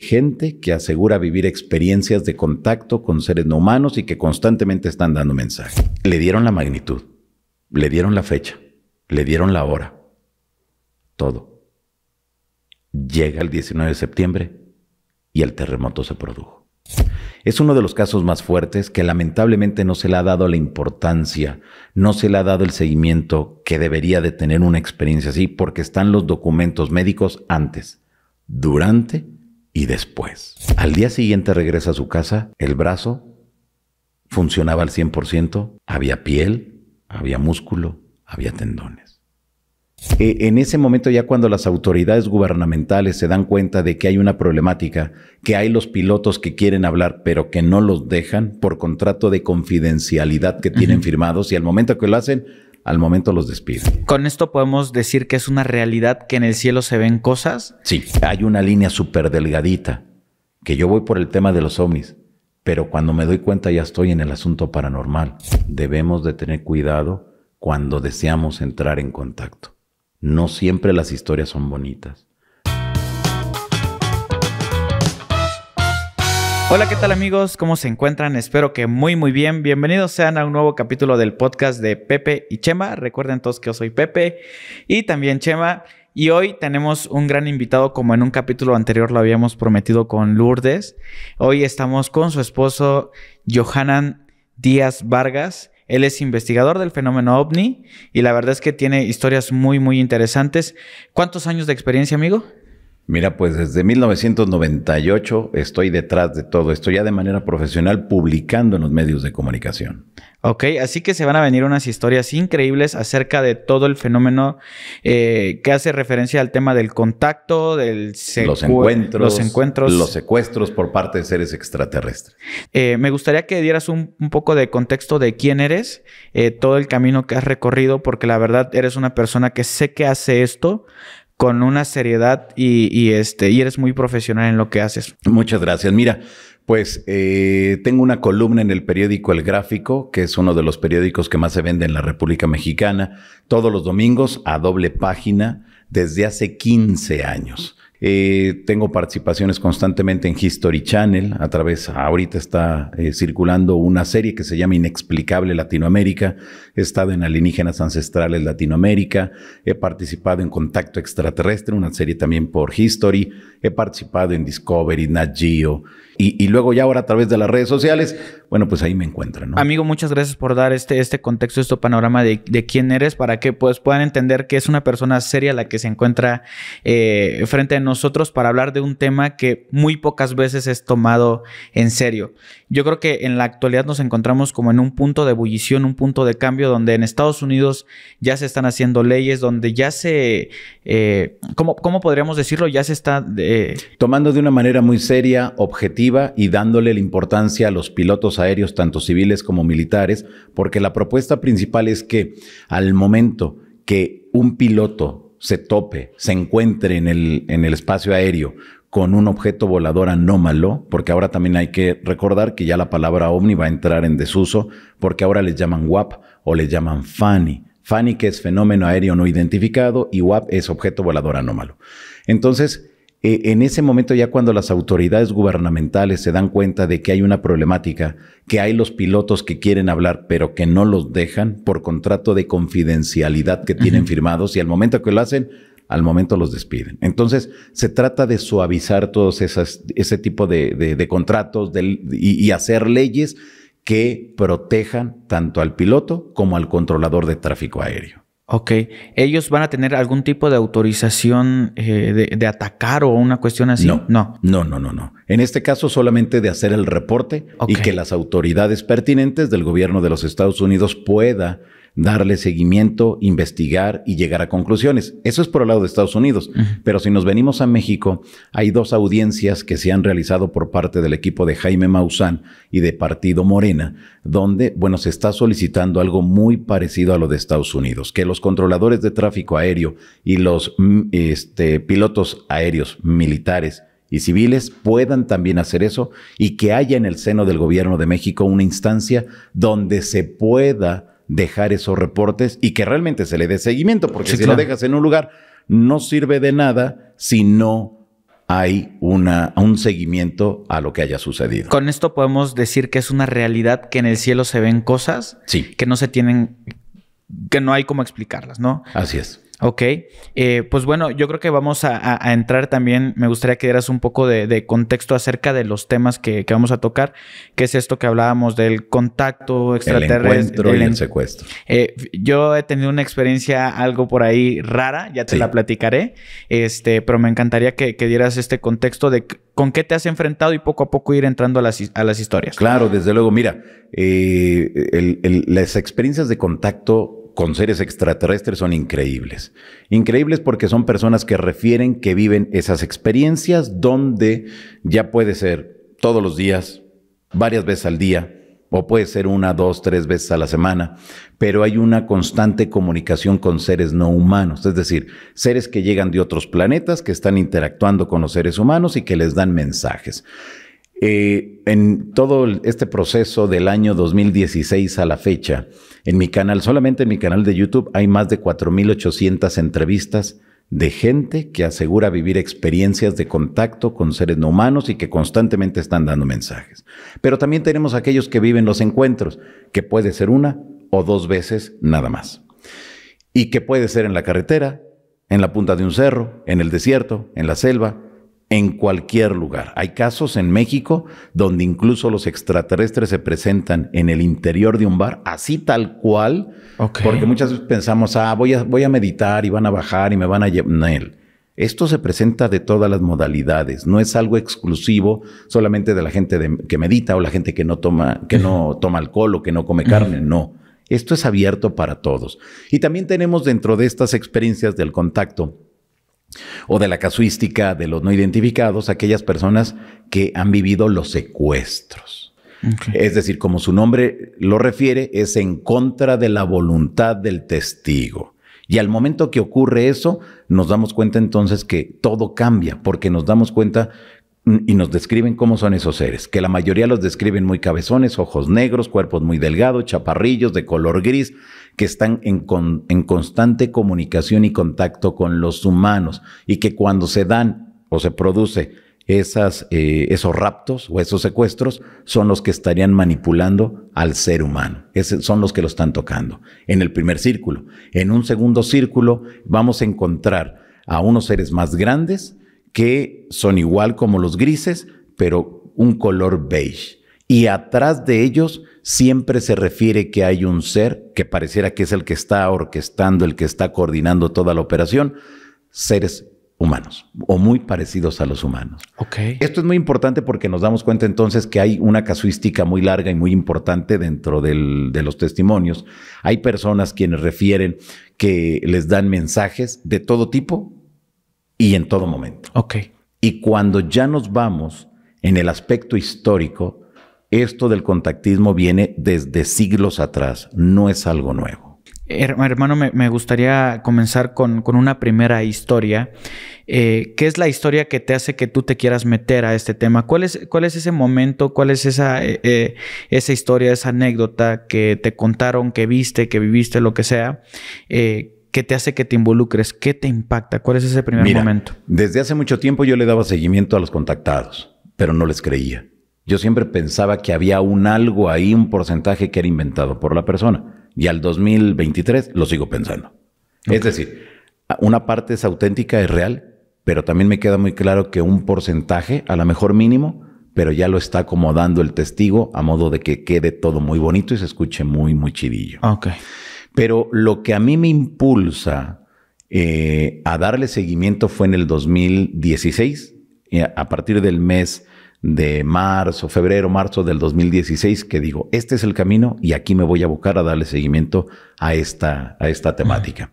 gente que asegura vivir experiencias de contacto con seres no humanos y que constantemente están dando mensajes. Le dieron la magnitud, le dieron la fecha, le dieron la hora, todo. Llega el 19 de septiembre y el terremoto se produjo. Es uno de los casos más fuertes que lamentablemente no se le ha dado la importancia, no se le ha dado el seguimiento que debería de tener una experiencia así, porque están los documentos médicos antes, durante y después. Al día siguiente regresa a su casa, el brazo funcionaba al 100%, había piel, había músculo, había tendones. E, en ese momento ya cuando las autoridades gubernamentales se dan cuenta de que hay una problemática, que hay los pilotos que quieren hablar pero que no los dejan por contrato de confidencialidad que tienen firmados y al momento que lo hacen al momento los despiden. Con esto podemos decir que es una realidad que en el cielo se ven cosas. Sí, hay una línea súper delgadita, que yo voy por el tema de los ovnis, pero cuando me doy cuenta ya estoy en el asunto paranormal. Debemos de tener cuidado cuando deseamos entrar en contacto. No siempre las historias son bonitas. Hola, ¿qué tal amigos? ¿Cómo se encuentran? Espero que muy muy bien. Bienvenidos sean a un nuevo capítulo del podcast de Pepe y Chema. Recuerden todos que yo soy Pepe y también Chema. Y hoy tenemos un gran invitado, como en un capítulo anterior lo habíamos prometido con Lourdes. Hoy estamos con su esposo Johanan Díaz Vargas. Él es investigador del fenómeno ovni y la verdad es que tiene historias muy muy interesantes. ¿Cuántos años de experiencia, amigo? Mira, pues desde 1998 estoy detrás de todo Estoy ya de manera profesional, publicando en los medios de comunicación. Ok, así que se van a venir unas historias increíbles acerca de todo el fenómeno eh, que hace referencia al tema del contacto, del los encuentros, los encuentros, los secuestros por parte de seres extraterrestres. Eh, me gustaría que dieras un, poco de contexto de quién eres, eh, todo el camino que has recorrido, porque la verdad eres una persona que sé que hace esto, con una seriedad y, este, y eres muy profesional en lo que haces. Muchas gracias. Mira, pues eh, tengo una columna en el periódico El Gráfico, que es uno de los periódicos que más se vende en la República Mexicana, todos los domingos a doble página desde hace 15 años. Eh, tengo participaciones constantemente en History Channel. A través, ahorita está eh, circulando una serie que se llama Inexplicable Latinoamérica. He estado en Alienígenas Ancestrales Latinoamérica. He participado en Contacto Extraterrestre, una serie también por History. He participado en Discovery, Nat Geo y, luego ya ahora a través de las redes sociales, bueno, pues ahí me encuentran. ¿no? Amigo, muchas gracias por dar este, este contexto, este panorama de, quién eres para que pues, puedan entender que es una persona seria la que se encuentra eh, frente a nosotros para hablar de un tema que muy pocas veces es tomado en serio. Yo creo que en la actualidad nos encontramos como en un punto de ebullición, un punto de cambio donde en Estados Unidos ya se están haciendo leyes, donde ya se, eh, ¿cómo, podríamos decirlo? Ya se está... Eh, Tomando de una manera muy seria, objetiva, y dándole la importancia a los pilotos aéreos, tanto civiles como militares, porque la propuesta principal es que al momento que un piloto se tope, se encuentre en el, en el espacio aéreo con un objeto volador anómalo, porque ahora también hay que recordar que ya la palabra ovni va a entrar en desuso, porque ahora les llaman WAP o les llaman FANI. FANI que es fenómeno aéreo no identificado y WAP es objeto volador anómalo. Entonces, eh, en ese momento ya cuando las autoridades gubernamentales se dan cuenta de que hay una problemática, que hay los pilotos que quieren hablar pero que no los dejan por contrato de confidencialidad que tienen firmados y al momento que lo hacen, al momento los despiden. Entonces, se trata de suavizar todos esas, ese tipo de, contratos y, hacer leyes que protejan tanto al piloto como al controlador de tráfico aéreo. Ok, ¿ellos van a tener algún tipo de autorización eh, de, atacar o una cuestión así? No, no, no, no, no. En este caso solamente de hacer el reporte y que las autoridades pertinentes del gobierno de los Estados Unidos pueda darle seguimiento, investigar y llegar a conclusiones. Eso es por el lado de Estados Unidos. Pero si nos venimos a México, hay dos audiencias que se han realizado por parte del equipo de Jaime Maussan y de Partido Morena, donde, bueno, se está solicitando algo muy parecido a lo de Estados Unidos, que los controladores de tráfico aéreo y los mm, este, pilotos aéreos militares y civiles puedan también hacer eso y que haya en el seno del gobierno de México una instancia donde se pueda dejar esos reportes y que realmente se le dé seguimiento, porque si lo dejas en un lugar, no sirve de nada si no hay una, un seguimiento a lo que haya sucedido. Con esto podemos decir que es una realidad que en el cielo se ven cosas que no se tienen, que no hay cómo explicarlas, ¿no? Así es. Ok, eh, pues bueno, yo creo que vamos a, entrar también, me gustaría que dieras un poco de, contexto acerca de los temas que, vamos a tocar, que es esto que hablábamos del contacto extraterrestre. El encuentro y el secuestro. Eh, yo he tenido una experiencia algo por ahí rara, ya te la platicaré, este, pero me encantaría que, dieras este contexto de con qué te has enfrentado y poco a poco ir entrando a las, historias. Claro, desde luego, mira, eh, las experiencias de contacto con seres extraterrestres son increíbles. Increíbles porque son personas que refieren que viven esas experiencias donde ya puede ser todos los días, varias veces al día, o puede ser una, dos, tres veces a la semana, pero hay una constante comunicación con seres no humanos, es decir, seres que llegan de otros planetas, que están interactuando con los seres humanos y que les dan mensajes. Eh, en todo este proceso del año 2016 a la fecha, en mi canal, solamente en mi canal de YouTube, hay más de 4.800 entrevistas de gente que asegura vivir experiencias de contacto con seres no humanos y que constantemente están dando mensajes. Pero también tenemos aquellos que viven los encuentros, que puede ser una o dos veces nada más. Y que puede ser en la carretera, en la punta de un cerro, en el desierto, en la selva, en cualquier lugar. Hay casos en México donde incluso los extraterrestres se presentan en el interior de un bar, así tal cual, porque muchas veces pensamos, ah, voy a, voy a meditar y van a bajar y me van a llevar. esto se presenta de todas las modalidades, no es algo exclusivo solamente de la gente que medita o la gente que no toma, que no toma alcohol o que no come carne, no. Esto es abierto para todos. Y también tenemos dentro de estas experiencias del contacto o de la casuística de los no identificados, aquellas personas que han vivido los secuestros. Es decir, como su nombre lo refiere, es en contra de la voluntad del testigo. Y al momento que ocurre eso, nos damos cuenta entonces que todo cambia, porque nos damos cuenta y nos describen cómo son esos seres, que la mayoría los describen muy cabezones, ojos negros, cuerpos muy delgados, chaparrillos de color gris, que están en, constante comunicación y contacto con los humanos y que cuando se dan o se produce esas, eh, esos raptos o esos secuestros son los que estarían manipulando al ser humano. son los que lo están tocando en el primer círculo. En un segundo círculo vamos a encontrar a unos seres más grandes que son igual como los grises, pero un color beige. Y atrás de ellos siempre se refiere que hay un ser que pareciera que es el que está orquestando, el que está coordinando toda la operación, seres humanos o muy parecidos a los humanos. Okay. Esto es muy importante porque nos damos cuenta entonces que hay una casuística muy larga y muy importante dentro de los testimonios. Hay personas quienes refieren que les dan mensajes de todo tipo, y en todo momento. Ok. Y cuando ya nos vamos en el aspecto histórico, esto del contactismo viene desde siglos atrás, no es algo nuevo. Hermano, me, gustaría comenzar con, una primera historia. Eh, ¿Qué es la historia que te hace que tú te quieras meter a este tema? ¿Cuál es, cuál es ese momento, cuál es esa, eh, eh, esa historia, esa anécdota que te contaron, que viste, que viviste, lo que sea? ¿Qué te hace que te involucres? ¿Qué te impacta? ¿Cuál es ese primer Mira, momento? Desde hace mucho tiempo yo le daba seguimiento a los contactados, pero no les creía. Yo siempre pensaba que había un algo ahí, un porcentaje que era inventado por la persona. Y al 2023 lo sigo pensando. Es decir, una parte es auténtica, es real, pero también me queda muy claro que un porcentaje, a lo mejor mínimo, pero ya lo está acomodando el testigo a modo de que quede todo muy bonito y se escuche muy, muy chidillo. Ah, okay. Pero lo que a mí me impulsa eh, a darle seguimiento fue en el 2016, a partir del mes de marzo, febrero, marzo del 2016, que digo, este es el camino y aquí me voy a buscar a darle seguimiento a esta, a esta temática.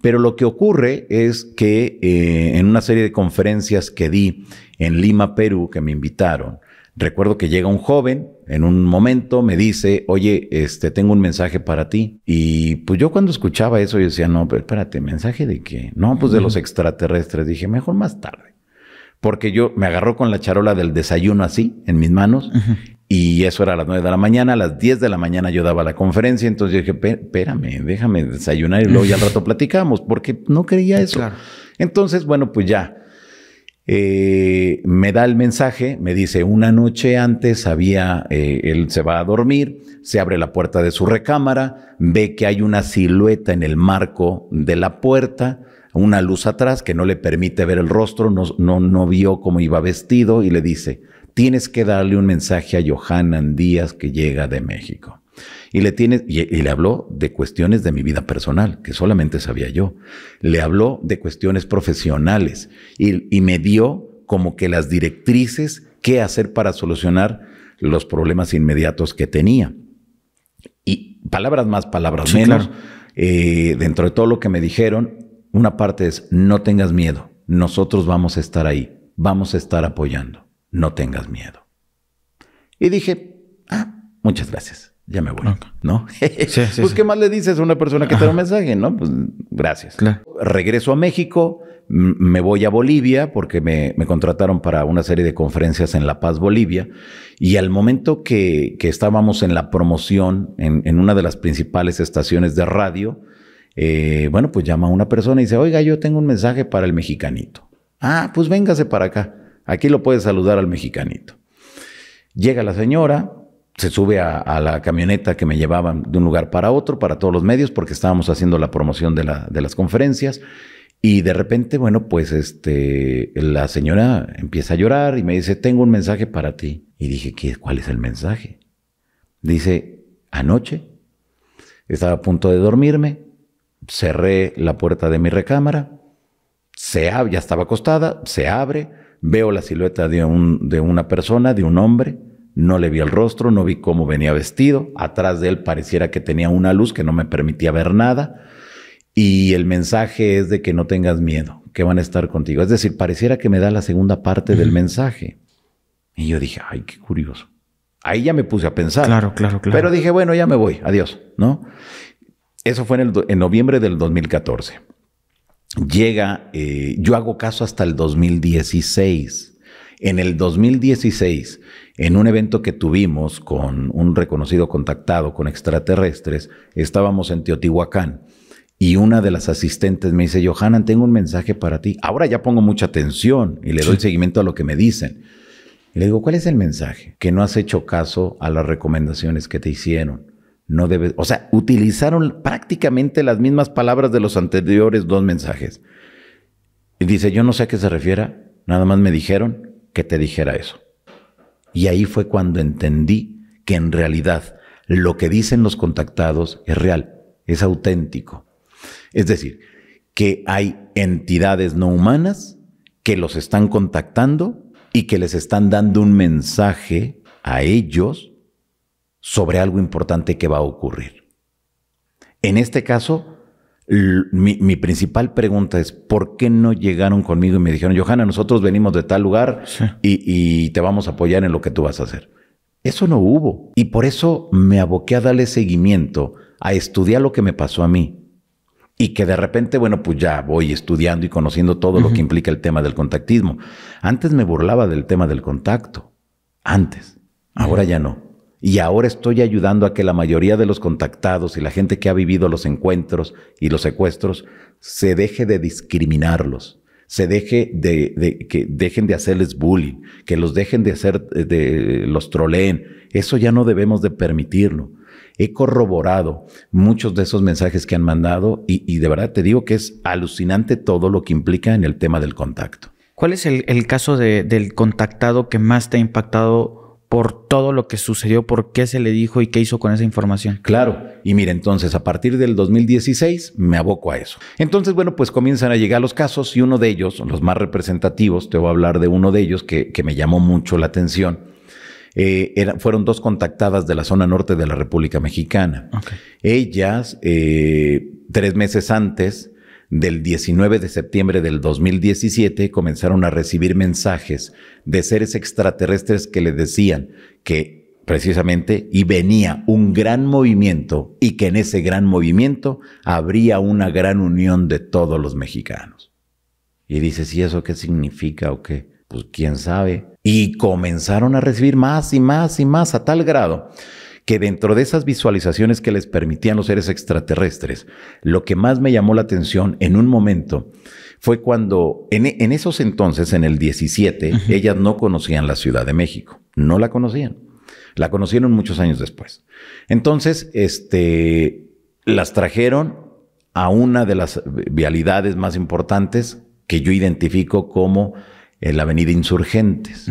Pero lo que ocurre es que eh, en una serie de conferencias que di en Lima, Perú, que me invitaron, Recuerdo que llega un joven en un momento, me dice, oye, este, tengo un mensaje para ti. Y pues yo cuando escuchaba eso, yo decía, no, pero espérate, ¿mensaje de qué? No, pues de los extraterrestres. Dije, mejor más tarde. Porque yo me agarró con la charola del desayuno así, en mis manos, y eso era a las 9 de la mañana. A las 10 de la mañana yo daba la conferencia, entonces yo dije, espérame, déjame desayunar y luego ya al rato platicamos, porque no quería eso. Entonces, bueno, pues ya eh, me da el mensaje, me dice, una noche antes había, eh, él se va a dormir, se abre la puerta de su recámara, ve que hay una silueta en el marco de la puerta, una luz atrás que no le permite ver el rostro, no, no, no vio cómo iba vestido y le dice, tienes que darle un mensaje a Johanan Díaz que llega de México. Y le, y, le habló de cuestiones de mi vida personal, que solamente sabía yo. Le habló de cuestiones profesionales y, me dio como que las directrices qué hacer para solucionar los problemas inmediatos que tenía. Y palabras más, palabras menos. Eh, dentro de todo lo que me dijeron, una parte es, no tengas miedo, nosotros vamos a estar ahí, vamos a estar apoyando, no tengas miedo. Y dije, ah, muchas gracias ya me voy, ¿no? pues, ¿qué más le dices a una persona que te da un mensaje, no? Pues, gracias. Regreso a México, me voy a Bolivia porque me, me, contrataron para una serie de conferencias en La Paz, Bolivia, y al momento que, que estábamos en la promoción, en, en, una de las principales estaciones de radio, eh, bueno, pues llama a una persona y dice, oiga, yo tengo un mensaje para el mexicanito. Ah, pues véngase para acá, aquí lo puedes saludar al mexicanito. Llega la señora, se sube a, la camioneta que me llevaban de un lugar para otro, para todos los medios, porque estábamos haciendo la promoción de, la, de las conferencias. Y de repente, bueno, pues este, la señora empieza a llorar y me dice, tengo un mensaje para ti. Y dije, ¿cuál es el mensaje? Dice, anoche estaba a punto de dormirme, cerré la puerta de mi recámara, se ya estaba acostada, se abre, veo la silueta de, un, de una persona, de un hombre, no le vi el rostro, no vi cómo venía vestido. Atrás de él pareciera que tenía una luz que no me permitía ver nada. Y el mensaje es de que no tengas miedo, que van a estar contigo. Es decir, pareciera que me da la segunda parte del mensaje. Y yo dije, ay, qué curioso. Ahí ya me puse a pensar. Claro, claro, claro. Pero dije, bueno, ya me voy, adiós, ¿no? Eso fue en, el en noviembre del 2014. Llega, eh, yo hago caso hasta el 2016. En el 2016 en un evento que tuvimos con un reconocido contactado con extraterrestres, estábamos en Teotihuacán y una de las asistentes me dice, Johanan, tengo un mensaje para ti. Ahora ya pongo mucha atención y le doy seguimiento a lo que me dicen. Y le digo, ¿cuál es el mensaje? Que no has hecho caso a las recomendaciones que te hicieron. No debes, o sea, utilizaron prácticamente las mismas palabras de los anteriores dos mensajes. Y dice, yo no sé a qué se refiera, nada más me dijeron que te dijera eso. Y ahí fue cuando entendí que en realidad lo que dicen los contactados es real, es auténtico. Es decir, que hay entidades no humanas que los están contactando y que les están dando un mensaje a ellos sobre algo importante que va a ocurrir. En este caso, mi, principal pregunta es, ¿por qué no llegaron conmigo y me dijeron, Johanna, nosotros venimos de tal lugar y, te vamos a apoyar en lo que tú vas a hacer? Eso no hubo. Y por eso me aboqué a darle seguimiento, a estudiar lo que me pasó a mí. Y que de repente, bueno, pues ya voy estudiando y conociendo todo lo que implica el tema del contactismo. Antes me burlaba del tema del contacto. Antes. Ahora ya no y ahora estoy ayudando a que la mayoría de los contactados y la gente que ha vivido los encuentros y los secuestros se deje de discriminarlos, se deje de, que dejen de hacerles bullying, que los dejen de hacer, eh, de, los troleen. Eso ya no debemos de permitirlo. He corroborado muchos de esos mensajes que han mandado y, de verdad te digo que es alucinante todo lo que implica en el tema del contacto. ¿Cuál es el, caso del contactado que más te ha impactado por todo lo que sucedió, por qué se le dijo y qué hizo con esa información. Claro, y mire, entonces a partir del 2016 me aboco a eso. Entonces, bueno, pues comienzan a llegar los casos y uno de ellos, los más representativos, te voy a hablar de uno de ellos que, me llamó mucho la atención. Eh, fueron dos contactadas de la zona norte de la República Mexicana. Ellas, eh, tres meses antes, del 19 de septiembre del 2017 comenzaron a recibir mensajes de seres extraterrestres que le decían que precisamente y venía un gran movimiento y que en ese gran movimiento habría una gran unión de todos los mexicanos. Y dices, ¿y eso qué significa o qué? Pues quién sabe. Y comenzaron a recibir más y más y más a tal grado que dentro de esas visualizaciones que les permitían los seres extraterrestres, lo que más me llamó la atención en un momento fue cuando, en, esos entonces, en el 17, ellas no conocían la Ciudad de México, no la conocían. La conocieron muchos años después. Entonces, este, las trajeron a una de las vialidades más importantes que yo identifico como eh, la Avenida Insurgentes.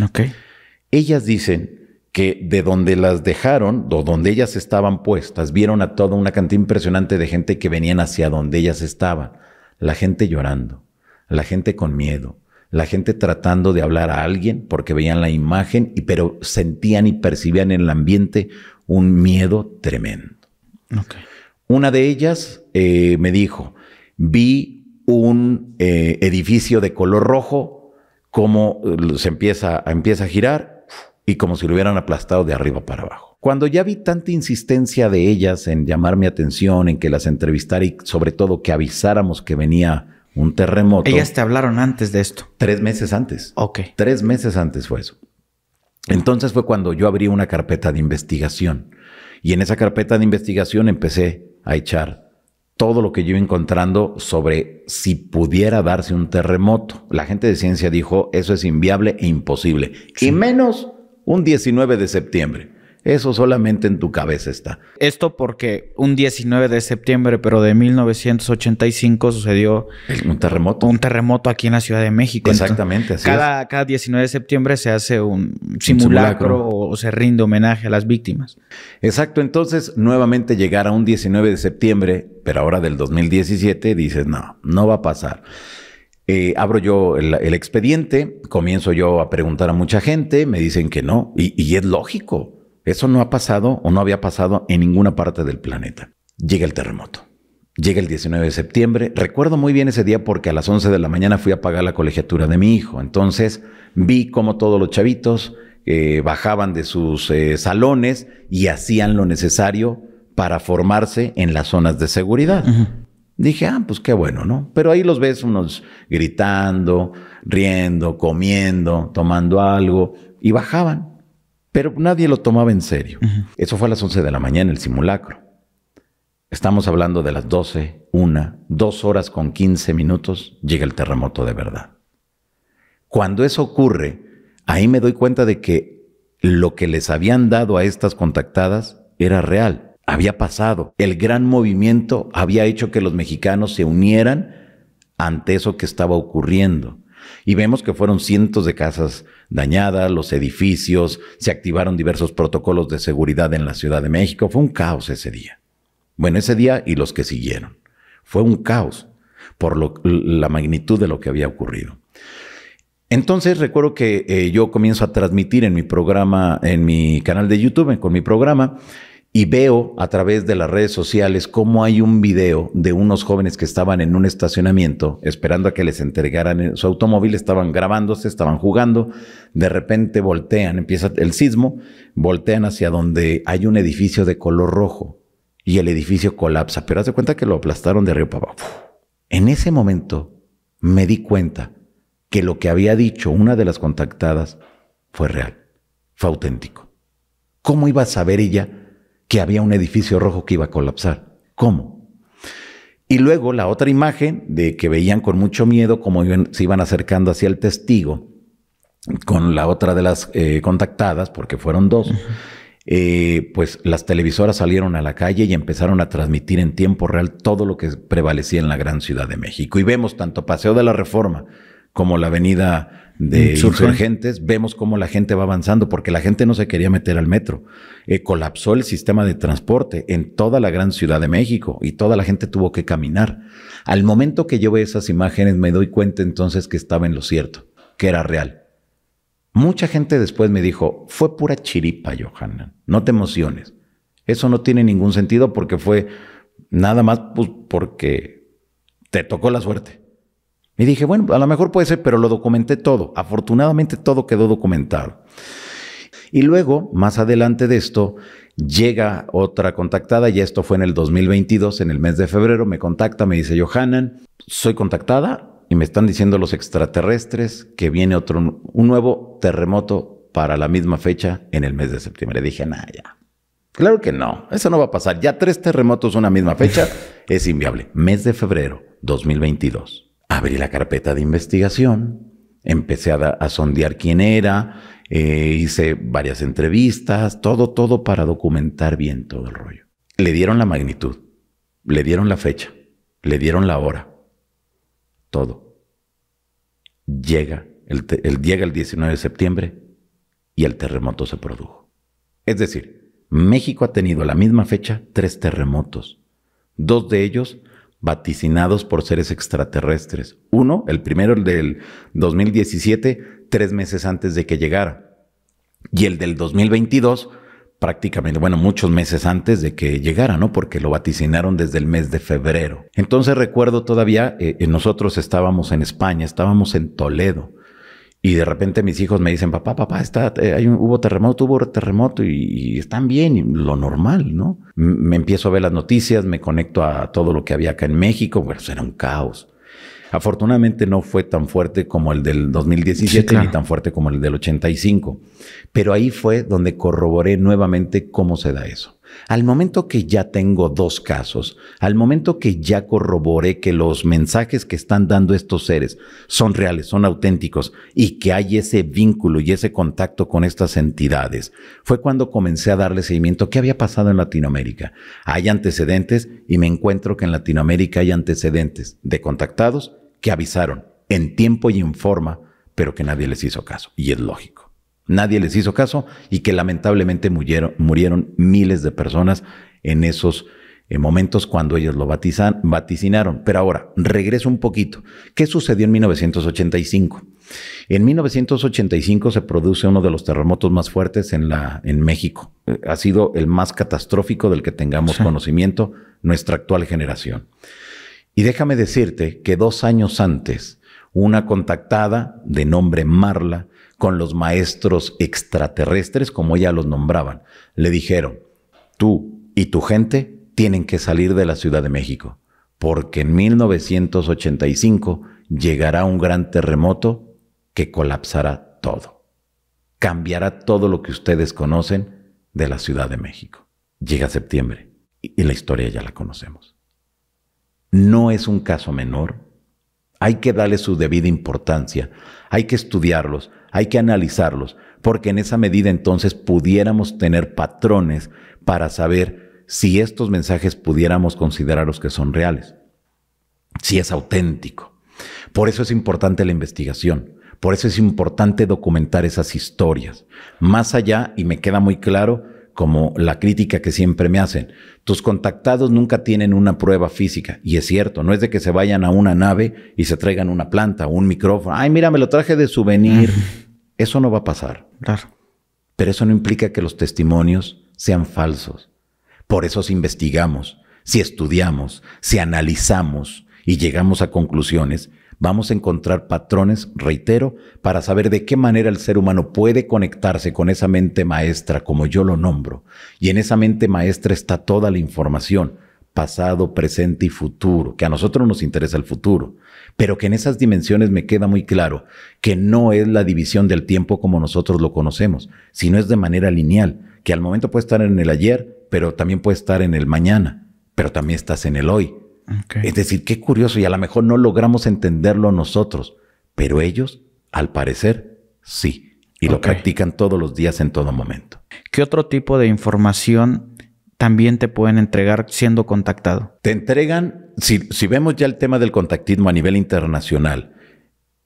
Ellas dicen de donde las dejaron o donde ellas estaban puestas, vieron a toda una cantidad impresionante de gente que venían hacia donde ellas estaban. La gente llorando, la gente con miedo, la gente tratando de hablar a alguien porque veían la imagen, y, pero sentían y percibían en el ambiente un miedo tremendo. Una de ellas eh, me dijo, vi un eh, edificio de color rojo, como eh, se empieza, empieza a girar y como si lo hubieran aplastado de arriba para abajo. Cuando ya vi tanta insistencia de ellas en llamar mi atención, en que las entrevistara y sobre todo que avisáramos que venía un terremoto. Ellas te hablaron antes de esto. Tres meses antes. Ok. Tres meses antes fue eso. Entonces fue cuando yo abrí una carpeta de investigación y en esa carpeta de investigación empecé a echar todo lo que yo iba encontrando sobre si pudiera darse un terremoto. La gente de ciencia dijo, eso es inviable e imposible. Y menos un 19 de septiembre. Eso solamente en tu cabeza está. Esto porque un 19 de septiembre, pero de 1985 sucedió un terremoto. Un terremoto aquí en la Ciudad de México. Exactamente. así cada, es. cada 19 de septiembre se hace un simulacro, O, o, se rinde homenaje a las víctimas. Exacto. Entonces, nuevamente llegar a un 19 de septiembre, pero ahora del 2017, dices, no, no va a pasar. Eh, abro yo el, expediente, comienzo yo a preguntar a mucha gente, me dicen que no, y, es lógico. Eso no ha pasado o no había pasado en ninguna parte del planeta. Llega el terremoto. Llega el 19 de septiembre. Recuerdo muy bien ese día porque a las 11 de la mañana fui a pagar la colegiatura de mi hijo. Entonces vi como todos los chavitos eh, bajaban de sus eh, salones y hacían lo necesario para formarse en las zonas de seguridad. Dije, ah, pues qué bueno, ¿no? Pero ahí los ves unos gritando, riendo, comiendo, tomando algo y bajaban. Pero nadie lo tomaba en serio. Eso fue a las 11 de la mañana, el simulacro. Estamos hablando de las 12, una, dos horas con 15 minutos, llega el terremoto de verdad. Cuando eso ocurre, ahí me doy cuenta de que lo que les habían dado a estas contactadas era real había pasado. El gran movimiento había hecho que los mexicanos se unieran ante eso que estaba ocurriendo. Y vemos que fueron cientos de casas dañadas, los edificios, se activaron diversos protocolos de seguridad en la Ciudad de México. Fue un caos ese día. Bueno, ese día y los que siguieron. Fue un caos por la magnitud de lo que había ocurrido. Entonces recuerdo que eh, yo comienzo a transmitir en mi programa, en mi canal de YouTube, con mi programa, y veo a través de las redes sociales cómo hay un video de unos jóvenes que estaban en un estacionamiento esperando a que les entregaran su automóvil, estaban grabándose, estaban jugando, de repente voltean, empieza el sismo, voltean hacia donde hay un edificio de color rojo y el edificio colapsa, pero hace cuenta que lo aplastaron de río para abajo. En ese momento me di cuenta que lo que había dicho una de las contactadas fue real, fue auténtico. ¿Cómo iba a saber ella? que había un edificio rojo que iba a colapsar. ¿Cómo? Y luego la otra imagen de que veían con mucho miedo cómo se iban acercando hacia el testigo con la otra de las eh, contactadas, porque fueron dos, eh, pues las televisoras salieron a la calle y empezaron a transmitir en tiempo real todo lo que prevalecía en la gran Ciudad de México. Y vemos tanto Paseo de la Reforma como la Avenida de mm, insurgentes, vemos cómo la gente va avanzando, porque la gente no se quería meter al metro. Eh, colapsó el sistema de transporte en toda la gran Ciudad de México y toda la gente tuvo que caminar. Al momento que yo veo esas imágenes, me doy cuenta entonces que estaba en lo cierto, que era real. Mucha gente después me dijo, fue pura chiripa, Johanna, no te emociones. Eso no tiene ningún sentido porque fue nada más pues, porque te tocó la suerte. Y dije, bueno, a lo mejor puede ser, pero lo documenté todo. Afortunadamente todo quedó documentado. Y luego, más adelante de esto, llega otra contactada, y esto fue en el 2022, en el mes de febrero, me contacta, me dice, Johanan, soy contactada y me están diciendo los extraterrestres que viene otro, un nuevo terremoto para la misma fecha en el mes de septiembre. Dije, nada ya. Claro que no, eso no va a pasar. Ya tres terremotos una misma fecha es inviable. Mes de febrero 2022. Abrí la carpeta de investigación, empecé a, sondear quién era, eh, hice varias entrevistas, todo, todo para documentar bien todo el rollo. Le dieron la magnitud, le dieron la fecha, le dieron la hora, todo. Llega el, llega el 19 de septiembre y el terremoto se produjo. Es decir, México ha tenido a la misma fecha tres terremotos, dos de ellos vaticinados por seres extraterrestres. Uno, el primero, el del 2017, tres meses antes de que llegara. Y el del 2022, prácticamente, bueno, muchos meses antes de que llegara, ¿no? Porque lo vaticinaron desde el mes de febrero. Entonces recuerdo todavía, eh, eh, nosotros estábamos en España, estábamos en Toledo. Y de repente mis hijos me dicen, papá, papá, está, eh, hay hubo terremoto, hubo terremoto y, están bien, lo normal, ¿no? me empiezo a ver las noticias, me conecto a todo lo que había acá en México, bueno, eso era un caos. Afortunadamente no fue tan fuerte como el del 2017 ni tan fuerte como el del 85, pero ahí fue donde corroboré nuevamente cómo se da eso. Al momento que ya tengo dos casos, al momento que ya corroboré que los mensajes que están dando estos seres son reales, son auténticos y que hay ese vínculo y ese contacto con estas entidades, fue cuando comencé a darle seguimiento qué había pasado en Latinoamérica. Hay antecedentes y me encuentro que en Latinoamérica hay antecedentes de contactados que avisaron en tiempo y en forma, pero que nadie les hizo caso. Y es lógico. Nadie les hizo caso y que lamentablemente murieron, miles de personas en esos eh, momentos cuando ellos lo vaticinaron. Pero ahora, regreso un poquito. ¿Qué sucedió en 1985? En 1985 se produce uno de los terremotos más fuertes en, la, en México. Eh, ha sido el más catastrófico del que tengamos conocimiento nuestra actual generación. Y déjame decirte que dos años antes, una contactada de nombre Marla con los maestros extraterrestres, como ya los nombraban. Le dijeron, tú y tu gente tienen que salir de la Ciudad de México, porque en 1985 llegará un gran terremoto que colapsará todo. Cambiará todo lo que ustedes conocen de la Ciudad de México. Llega septiembre y la historia ya la conocemos. No es un caso menor. Hay que darle su debida importancia. Hay que estudiarlos hay que analizarlos, porque en esa medida entonces pudiéramos tener patrones para saber si estos mensajes pudiéramos considerarlos que son reales, si es auténtico. Por eso es importante la investigación, por eso es importante documentar esas historias. Más allá, y me queda muy claro, como la crítica que siempre me hacen. Tus contactados nunca tienen una prueba física. Y es cierto, no es de que se vayan a una nave y se traigan una planta o un micrófono. Ay, mira, me lo traje de souvenir. eso no va a pasar. Claro. Pero eso no implica que los testimonios sean falsos. Por eso si investigamos, si estudiamos, si analizamos y llegamos a conclusiones, vamos a encontrar patrones, reitero, para saber de qué manera el ser humano puede conectarse con esa mente maestra, como yo lo nombro. Y en esa mente maestra está toda la información, pasado, presente y futuro, que a nosotros nos interesa el futuro, pero que en esas dimensiones me queda muy claro que no es la división del tiempo como nosotros lo conocemos, sino es de manera lineal, que al momento puede estar en el ayer, pero también puede estar en el mañana, pero también estás en el hoy es decir, qué curioso y a lo mejor no logramos entenderlo nosotros, pero ellos, al parecer, sí, y lo practican todos los días en todo momento. ¿Qué otro tipo de información también te pueden entregar siendo contactado? Te entregan, si, vemos ya el tema del contactismo a nivel internacional,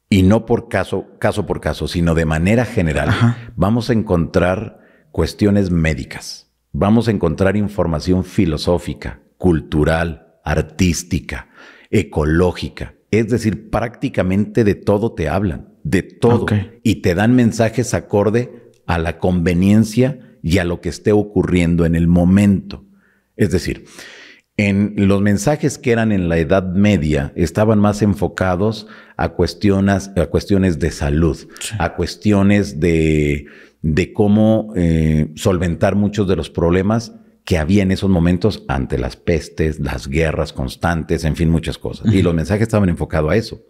y no por caso, caso por caso, sino de manera general, vamos a encontrar cuestiones médicas, vamos a encontrar información filosófica, cultural, artística, ecológica, es decir, prácticamente de todo te hablan, de todo, y te dan mensajes acorde a la conveniencia y a lo que esté ocurriendo en el momento. Es decir, en los mensajes que eran en la Edad Media estaban más enfocados a cuestiones, a cuestiones de salud, a cuestiones de, cómo eh, solventar muchos de los problemas que había en esos momentos ante las pestes, las guerras constantes, en fin, muchas cosas. Y los mensajes estaban enfocados a eso.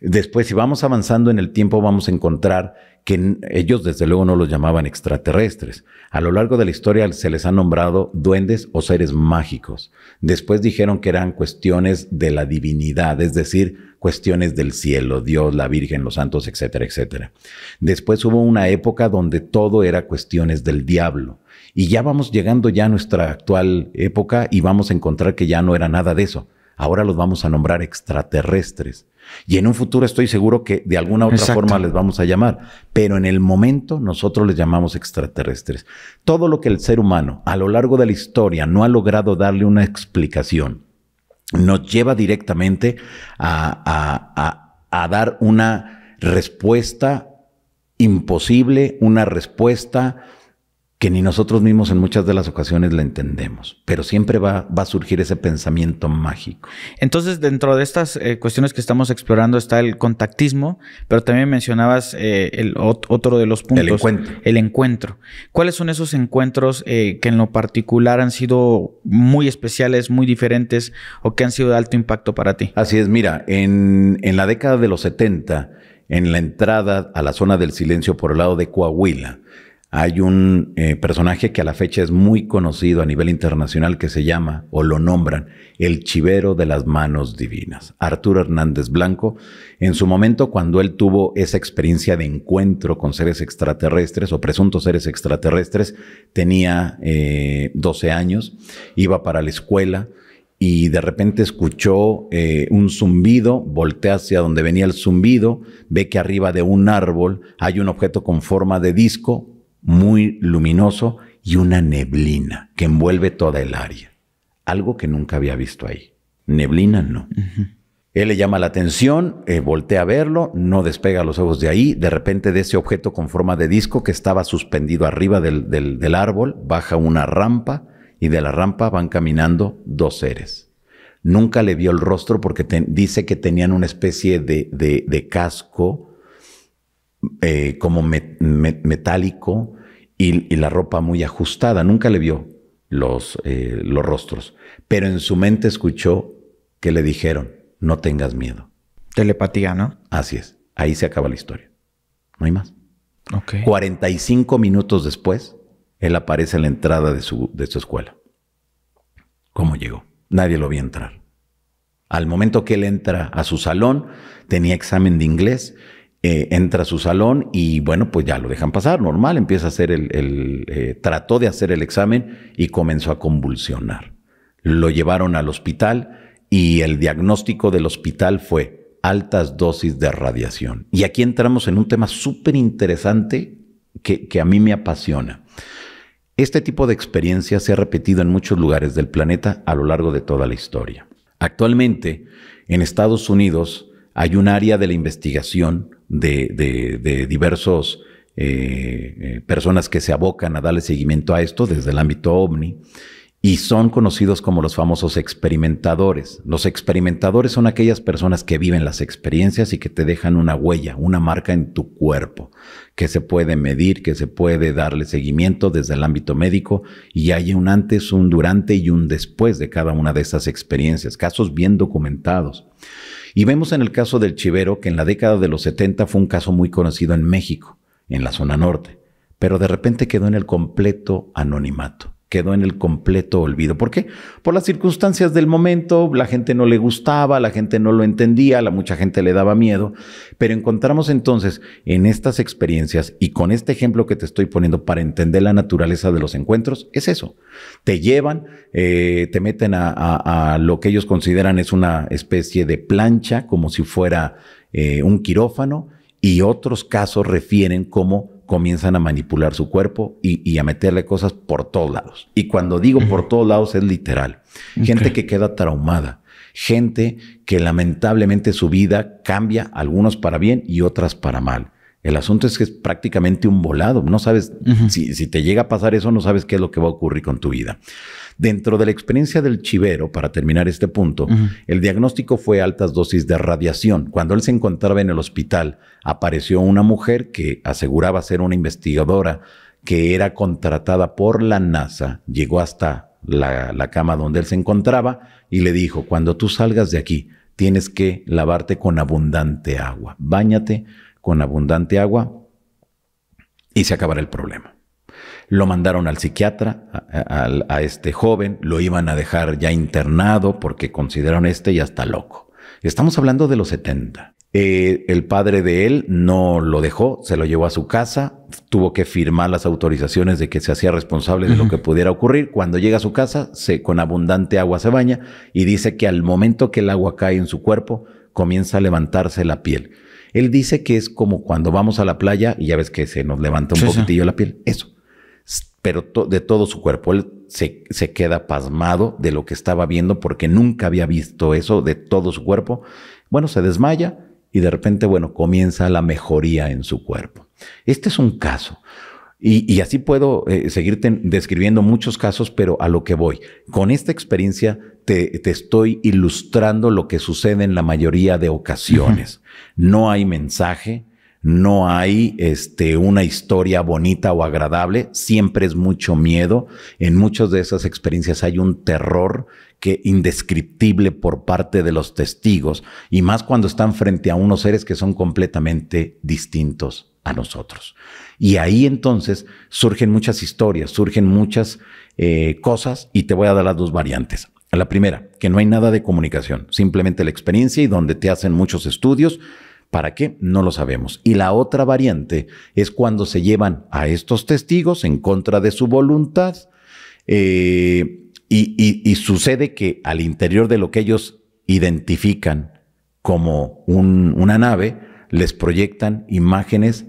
Después, si vamos avanzando en el tiempo, vamos a encontrar que ellos desde luego no los llamaban extraterrestres. A lo largo de la historia se les ha nombrado duendes o seres mágicos. Después dijeron que eran cuestiones de la divinidad, es decir, cuestiones del cielo, Dios, la Virgen, los santos, etcétera, etcétera. Después hubo una época donde todo era cuestiones del diablo. Y ya vamos llegando ya a nuestra actual época y vamos a encontrar que ya no era nada de eso. Ahora los vamos a nombrar extraterrestres. Y en un futuro estoy seguro que de alguna otra forma les vamos a llamar. Pero en el momento nosotros les llamamos extraterrestres. Todo lo que el ser humano a lo largo de la historia no ha logrado darle una explicación nos lleva directamente a, a dar una respuesta imposible, una respuesta que ni nosotros mismos en muchas de las ocasiones la entendemos, pero siempre va, a surgir ese pensamiento mágico. Entonces, dentro de estas eh, cuestiones que estamos explorando está el contactismo, pero también mencionabas eh, el otro de los puntos. El encuentro. El encuentro. ¿Cuáles son esos encuentros eh, que en lo particular han sido muy especiales, muy diferentes o que han sido de alto impacto para ti? Así es, mira, en, en la década de los 70, en la entrada a la zona del silencio por el lado de Coahuila, hay un eh, personaje que a la fecha es muy conocido a nivel internacional que se llama, o lo nombran, el chivero de las manos divinas, Arturo Hernández Blanco. En su momento, cuando él tuvo esa experiencia de encuentro con seres extraterrestres o presuntos seres extraterrestres, tenía 12 eh, años, iba para la escuela, y de repente escuchó eh, un zumbido, voltea hacia donde venía el zumbido, ve que arriba de un árbol hay un objeto con forma de disco, muy luminoso y una neblina que envuelve toda el área. Algo que nunca había visto ahí. Neblina no. Él le llama la atención, eh, voltea a verlo, no despega los ojos de ahí, de repente de ese objeto con forma de disco que estaba suspendido arriba del, del, árbol, baja una rampa y de la rampa van caminando dos seres. Nunca le vio el rostro porque dice que tenían una especie de, de casco eh, como metálico y, la ropa muy ajustada. Nunca le vio los, eh, los rostros, pero en su mente escuchó que le dijeron, no tengas miedo. Telepatía, ¿no? Así es. Ahí se acaba la historia. No hay más. 45 minutos después, él aparece en la entrada de su, de su escuela. ¿Cómo llegó? Nadie lo vio entrar. Al momento que él entra a su salón, tenía examen de inglés eh, entra a su salón y bueno, pues ya lo dejan pasar, normal, empieza a hacer el, eh, trató de hacer el examen y comenzó a convulsionar. Lo llevaron al hospital y el diagnóstico del hospital fue altas dosis de radiación. Y aquí entramos en un tema súper interesante que a mí me apasiona. Este tipo de experiencia se ha repetido en muchos lugares del planeta a lo largo de toda la historia. Actualmente, en Estados Unidos, hay un área de la investigación de, diversas diversos eh, eh, personas que se abocan a darle seguimiento a esto desde el ámbito ovni y son conocidos como los famosos experimentadores. Los experimentadores son aquellas personas que viven las experiencias y que te dejan una huella, una marca en tu cuerpo, que se puede medir, que se puede darle seguimiento desde el ámbito médico y hay un antes, un durante y un después de cada una de esas experiencias, casos bien documentados. Y vemos en el caso del chivero que en la década de los 70 fue un caso muy conocido en México, en la zona norte, pero de repente quedó en el completo anonimato quedó en el completo olvido. ¿Por qué? Por las circunstancias del momento, la gente no le gustaba, la gente no lo entendía, la mucha gente le daba miedo, pero encontramos entonces en estas experiencias y con este ejemplo que te estoy poniendo para entender la naturaleza de los encuentros, es eso. Te llevan, eh, te meten a, lo que ellos consideran es una especie de plancha, como si fuera eh, un quirófano, y otros casos refieren como comienzan a manipular su cuerpo y, a meterle cosas por todos lados. Y cuando digo por todos lados es literal. Gente que queda traumada, gente que lamentablemente su vida cambia, algunos para bien y otras para mal. El asunto es que es prácticamente un volado. No sabes, si, si te llega a pasar eso, no sabes qué es lo que va a ocurrir con tu vida. Dentro de la experiencia del chivero, para terminar este punto, el diagnóstico fue altas dosis de radiación. Cuando él se encontraba en el hospital, apareció una mujer que aseguraba ser una investigadora que era contratada por la NASA, llegó hasta la, la cama donde él se encontraba y le dijo, cuando tú salgas de aquí, tienes que lavarte con abundante agua, báñate con abundante agua y se acabará el problema. Lo mandaron al psiquiatra, a, este joven, lo iban a dejar ya internado porque consideraron este ya está loco. Estamos hablando de los 70. Eh, el padre de él no lo dejó, se lo llevó a su casa, tuvo que firmar las autorizaciones de que se hacía responsable de lo que pudiera ocurrir. Cuando llega a su casa, se, con abundante agua se baña y dice que al momento que el agua cae en su cuerpo, comienza a levantarse la piel. Él dice que es como cuando vamos a la playa y ya ves que se nos levanta un poquitillo la piel. Eso pero de todo su cuerpo. Él se, queda pasmado de lo que estaba viendo porque nunca había visto eso de todo su cuerpo. Bueno, se desmaya y de repente, bueno, comienza la mejoría en su cuerpo. Este es un caso. Y, así puedo eh, seguirte describiendo muchos casos, pero a lo que voy. Con esta experiencia te estoy ilustrando lo que sucede en la mayoría de ocasiones. No hay mensaje, no hay este, una historia bonita o agradable, siempre es mucho miedo. En muchas de esas experiencias hay un terror que indescriptible por parte de los testigos, y más cuando están frente a unos seres que son completamente distintos a nosotros. Y ahí entonces surgen muchas historias, surgen muchas eh, cosas, y te voy a dar las dos variantes. La primera, que no hay nada de comunicación, simplemente la experiencia y donde te hacen muchos estudios ¿Para qué? No lo sabemos. Y la otra variante es cuando se llevan a estos testigos en contra de su voluntad eh, y, sucede que al interior de lo que ellos identifican como una nave, les proyectan imágenes,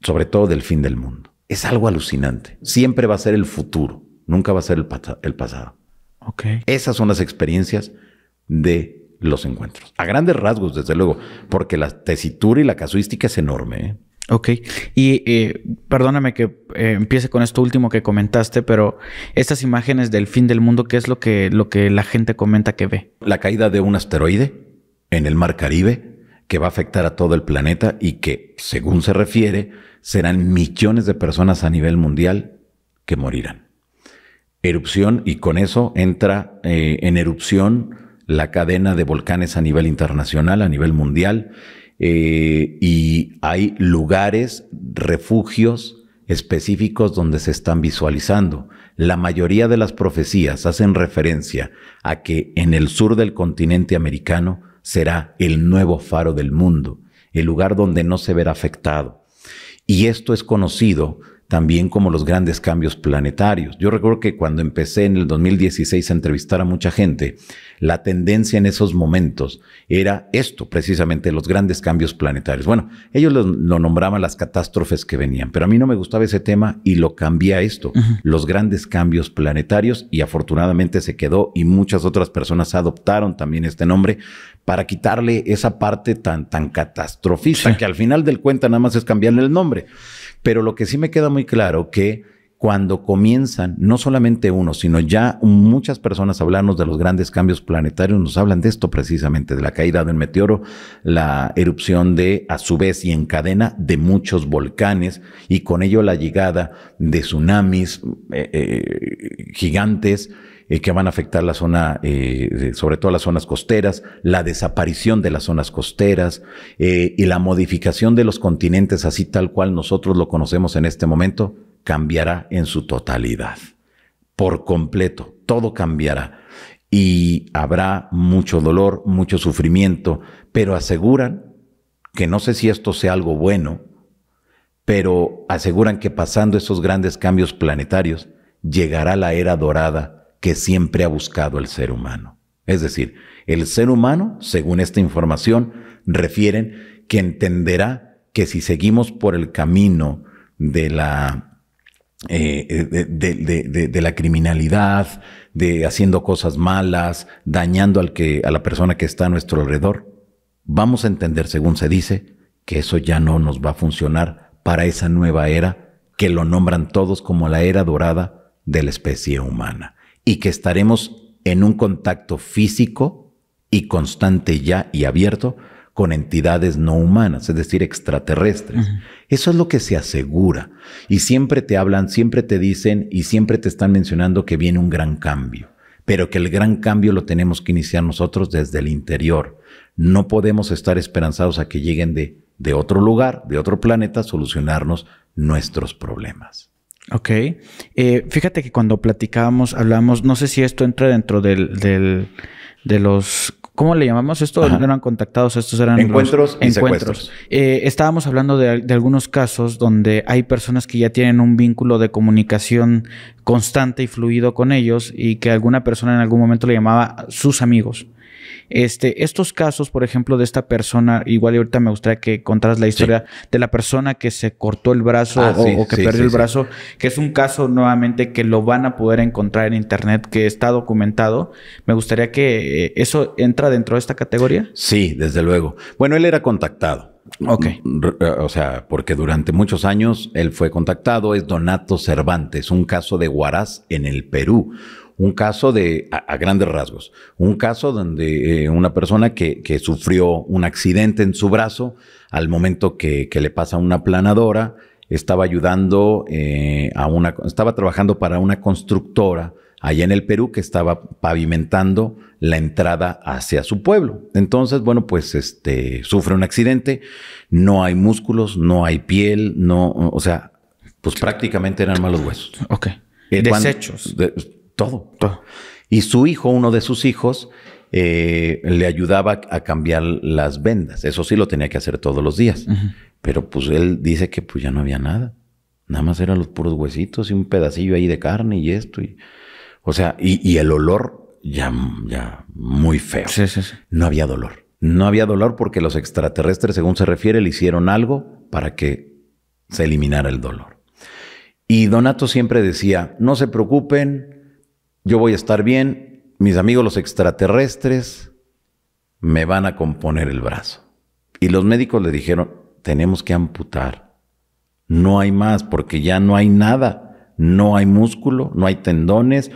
sobre todo del fin del mundo. Es algo alucinante. Siempre va a ser el futuro, nunca va a ser el, pasado. Okay. Esas son las experiencias de los encuentros. A grandes rasgos, desde luego, porque la tesitura y la casuística es enorme. ¿eh? Ok, y eh, perdóname que eh, empiece con esto último que comentaste, pero estas imágenes del fin del mundo, ¿qué es lo que, lo que la gente comenta que ve? La caída de un asteroide en el mar Caribe que va a afectar a todo el planeta y que, según se refiere, serán millones de personas a nivel mundial que morirán. Erupción, y con eso entra en erupción la cadena de volcanes a nivel internacional, a nivel mundial, eh, y hay lugares, refugios específicos donde se están visualizando. La mayoría de las profecías hacen referencia a que en el sur del continente americano será el nuevo faro del mundo, el lugar donde no se verá afectado. Y esto es conocido también como los grandes cambios planetarios. Yo recuerdo que cuando empecé en el 2016 a entrevistar a mucha gente, la tendencia en esos momentos era esto, precisamente los grandes cambios planetarios. Bueno, ellos lo, nombraban las catástrofes que venían, pero a mí no me gustaba ese tema y lo cambié a esto, los grandes cambios planetarios, y afortunadamente se quedó y muchas otras personas adoptaron también este nombre para quitarle esa parte tan, tan catastrofista que al final del cuenta nada más es cambiarle el nombre. Pero lo que sí me queda muy claro que cuando comienzan, no solamente uno, sino ya muchas personas hablarnos de los grandes cambios planetarios, nos hablan de esto precisamente, de la caída del meteoro, la erupción de, a su vez y en cadena, de muchos volcanes y con ello la llegada de tsunamis eh, eh, gigantes, eh, que van a afectar la zona, eh, sobre todo las zonas costeras, la desaparición de las zonas costeras eh, y la modificación de los continentes así tal cual nosotros lo conocemos en este momento, cambiará en su totalidad, por completo, todo cambiará. Y habrá mucho dolor, mucho sufrimiento, pero aseguran que no sé si esto sea algo bueno, pero aseguran que pasando esos grandes cambios planetarios, llegará la era dorada que siempre ha buscado el ser humano. Es decir, el ser humano, según esta información, refieren que entenderá que si seguimos por el camino de la, eh, la criminalidad, de haciendo cosas malas, dañando al que, a la persona que está a nuestro alrededor, vamos a entender, según se dice, que eso ya no nos va a funcionar para esa nueva era que lo nombran todos como la era dorada de la especie humana y que estaremos en un contacto físico y constante ya y abierto con entidades no humanas, es decir, extraterrestres. Eso es lo que se asegura. Y siempre te hablan, siempre te dicen y siempre te están mencionando que viene un gran cambio, pero que el gran cambio lo tenemos que iniciar nosotros desde el interior. No podemos estar esperanzados a que lleguen de, de otro lugar, de otro planeta, a solucionarnos nuestros problemas. Ok. Eh, fíjate que cuando platicábamos, hablamos, no sé si esto entra dentro del, del de los ¿Cómo le llamamos esto? No eran contactados, estos eran encuentros. Eh, estábamos hablando de, algunos casos donde hay personas que ya tienen un vínculo de comunicación constante y fluido con ellos y que alguna persona en algún momento le llamaba sus amigos. Este, estos casos, por ejemplo, de esta persona, igual ahorita me gustaría que contaras la historia de la persona que se cortó el brazo ah, o, que perdió el brazo, que es un caso nuevamente que lo van a poder encontrar en internet, que está documentado. Me gustaría que eh, eso entra dentro de esta categoría. Sí, desde luego. Bueno, él era contactado. Ok. Eh, o sea, porque durante muchos años él fue contactado, es Donato Cervantes, un caso de Huaraz en el Perú, un caso de, a, grandes rasgos, un caso donde eh, una persona que, sufrió un accidente en su brazo al momento que, le pasa una planadora, estaba ayudando eh, a una, estaba trabajando para una constructora allá en el Perú que estaba pavimentando la entrada hacia su pueblo. Entonces, bueno, pues este sufre un accidente, no hay músculos, no hay piel, no, o sea, pues prácticamente eran malos huesos. Ok. Eh, Desechos. Todo. Todo. Y su hijo, uno de sus hijos, eh, le ayudaba a cambiar las vendas. Eso sí lo tenía que hacer todos los días. Pero pues él dice que pues ya no había nada. Nada más eran los puros huesitos y un pedacillo ahí de carne y esto. Y, o sea, y, el olor ya, ya muy feo. Sí, sí, sí. No había dolor. No había dolor porque los extraterrestres, según se refiere, le hicieron algo para que se eliminara el dolor. Y Donato siempre decía, no se preocupen, yo voy a estar bien, mis amigos los extraterrestres me van a componer el brazo. Y los médicos le dijeron, tenemos que amputar. No hay más porque ya no hay nada. No hay músculo, no hay tendones,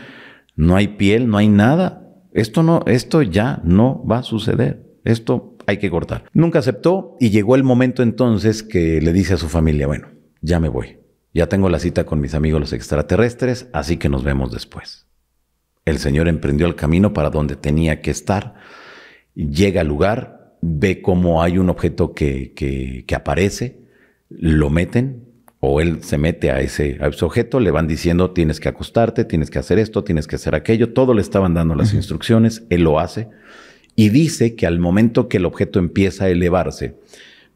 no hay piel, no hay nada. Esto no, esto ya no va a suceder. Esto hay que cortar. Nunca aceptó y llegó el momento entonces que le dice a su familia, bueno, ya me voy. Ya tengo la cita con mis amigos los extraterrestres, así que nos vemos después. El Señor emprendió el camino para donde tenía que estar, llega al lugar, ve cómo hay un objeto que, aparece, lo meten o él se mete a ese, objeto, le van diciendo tienes que acostarte, tienes que hacer esto, tienes que hacer aquello, todo le estaban dando las instrucciones, él lo hace y dice que al momento que el objeto empieza a elevarse,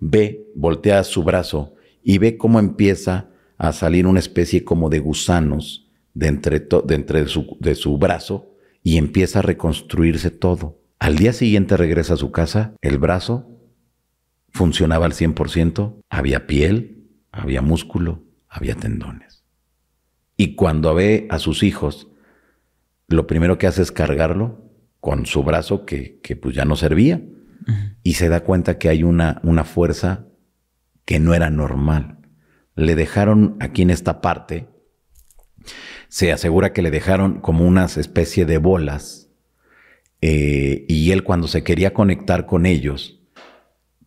ve, voltea su brazo y ve cómo empieza a salir una especie como de gusanos de entre, de su, de su brazo y empieza a reconstruirse todo. Al día siguiente regresa a su casa, el brazo funcionaba al 100%, había piel, había músculo, había tendones. Y cuando ve a sus hijos, lo primero que hace es cargarlo con su brazo que, pues ya no servía y se da cuenta que hay una, una fuerza que no era normal. Le dejaron aquí en esta parte, se asegura que le dejaron como unas especie de bolas eh, y él cuando se quería conectar con ellos,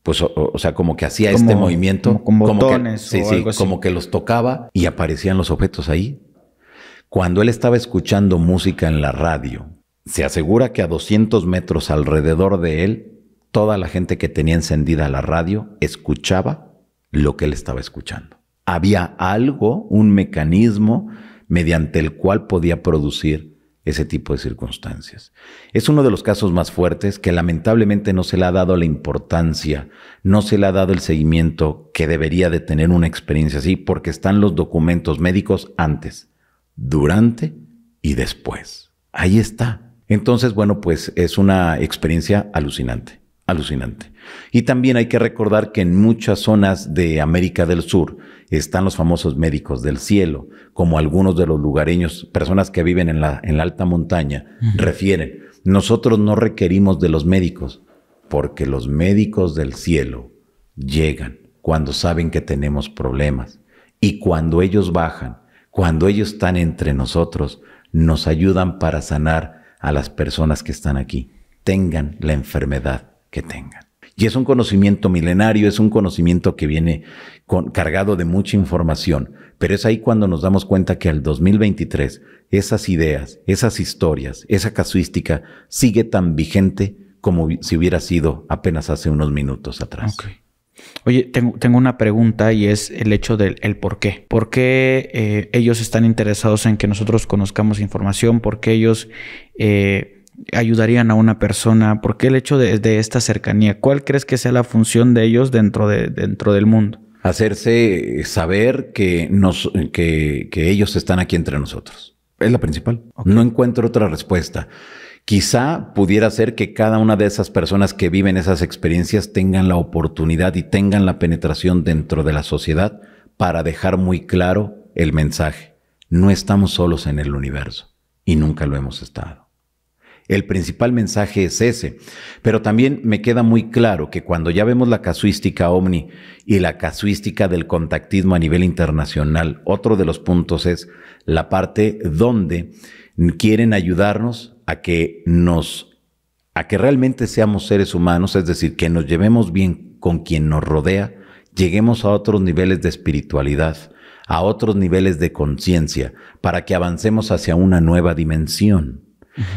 pues o, sea, como que hacía este movimiento, como, botones que, sí, como que los tocaba y aparecían los objetos ahí. Cuando él estaba escuchando música en la radio, se asegura que a 200 metros alrededor de él, toda la gente que tenía encendida la radio escuchaba lo que él estaba escuchando. Había algo, un mecanismo mediante el cual podía producir ese tipo de circunstancias. Es uno de los casos más fuertes que lamentablemente no se le ha dado la importancia, no se le ha dado el seguimiento que debería de tener una experiencia así, porque están los documentos médicos antes, durante y después. Ahí está. Entonces, bueno, pues es una experiencia alucinante alucinante. Y también hay que recordar que en muchas zonas de América del Sur están los famosos médicos del cielo, como algunos de los lugareños, personas que viven en la, alta montaña, refieren. Nosotros no requerimos de los médicos, porque los médicos del cielo llegan cuando saben que tenemos problemas. Y cuando ellos bajan, cuando ellos están entre nosotros, nos ayudan para sanar a las personas que están aquí, tengan la enfermedad tengan. Y es un conocimiento milenario, es un conocimiento que viene cargado de mucha información, pero es ahí cuando nos damos cuenta que al 2023 esas ideas, esas historias, esa casuística sigue tan vigente como si hubiera sido apenas hace unos minutos atrás. Oye, tengo, una pregunta y es el hecho del por qué. ¿Por qué eh, ellos están interesados en que nosotros conozcamos información? ¿Por qué ellos eh, ayudarían a una persona? ¿Por qué el hecho de, esta cercanía? ¿Cuál crees que sea la función de ellos dentro, del mundo? Hacerse saber que, ellos están aquí entre nosotros. Es la principal. No encuentro otra respuesta. Quizá pudiera ser que cada una de esas personas que viven esas experiencias tengan la oportunidad y tengan la penetración dentro de la sociedad para dejar muy claro el mensaje. No estamos solos en el universo y nunca lo hemos estado. El principal mensaje es ese. Pero también me queda muy claro que cuando ya vemos la casuística Omni y la casuística del contactismo a nivel internacional, otro de los puntos es la parte donde quieren ayudarnos a que nos a que realmente seamos seres humanos, es decir, que nos llevemos bien con quien nos rodea, lleguemos a otros niveles de espiritualidad, a otros niveles de conciencia, para que avancemos hacia una nueva dimensión.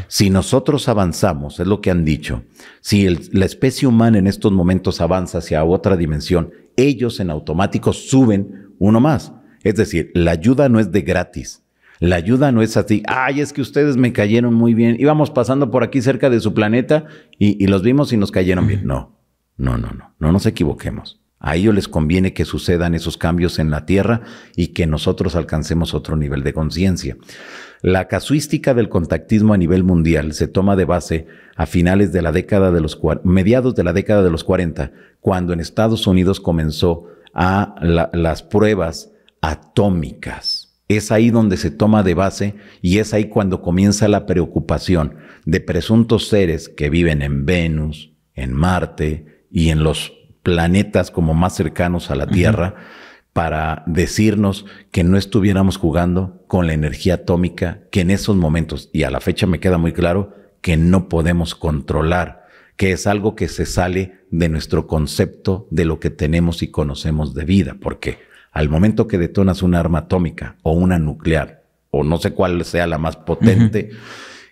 Si nosotros avanzamos, es lo que han dicho, si la especie humana en estos momentos avanza hacia otra dimensión, ellos en automático suben uno más. Es decir, la ayuda no es de gratis. La ayuda no es así, ay, es que ustedes me cayeron muy bien. Íbamos pasando por aquí cerca de su planeta y los vimos y nos cayeron bien. No, no, no, no, no nos equivoquemos. A ellos les conviene que sucedan esos cambios en la Tierra y que nosotros alcancemos otro nivel de conciencia. La casuística del contactismo a nivel mundial se toma de base a finales de la década de los mediados de la década de los 40, cuando en Estados Unidos comenzó a las pruebas atómicas. Es ahí donde se toma de base y es ahí cuando comienza la preocupación de presuntos seres que viven en Venus, en Marte y en los planetas como más cercanos a la Tierra para decirnos que no estuviéramos jugando con la energía atómica que en esos momentos, y a la fecha me queda muy claro, que no podemos controlar, que es algo que se sale de nuestro concepto de lo que tenemos y conocemos de vida, porque al momento que detonas una arma atómica o una nuclear, o no sé cuál sea la más potente,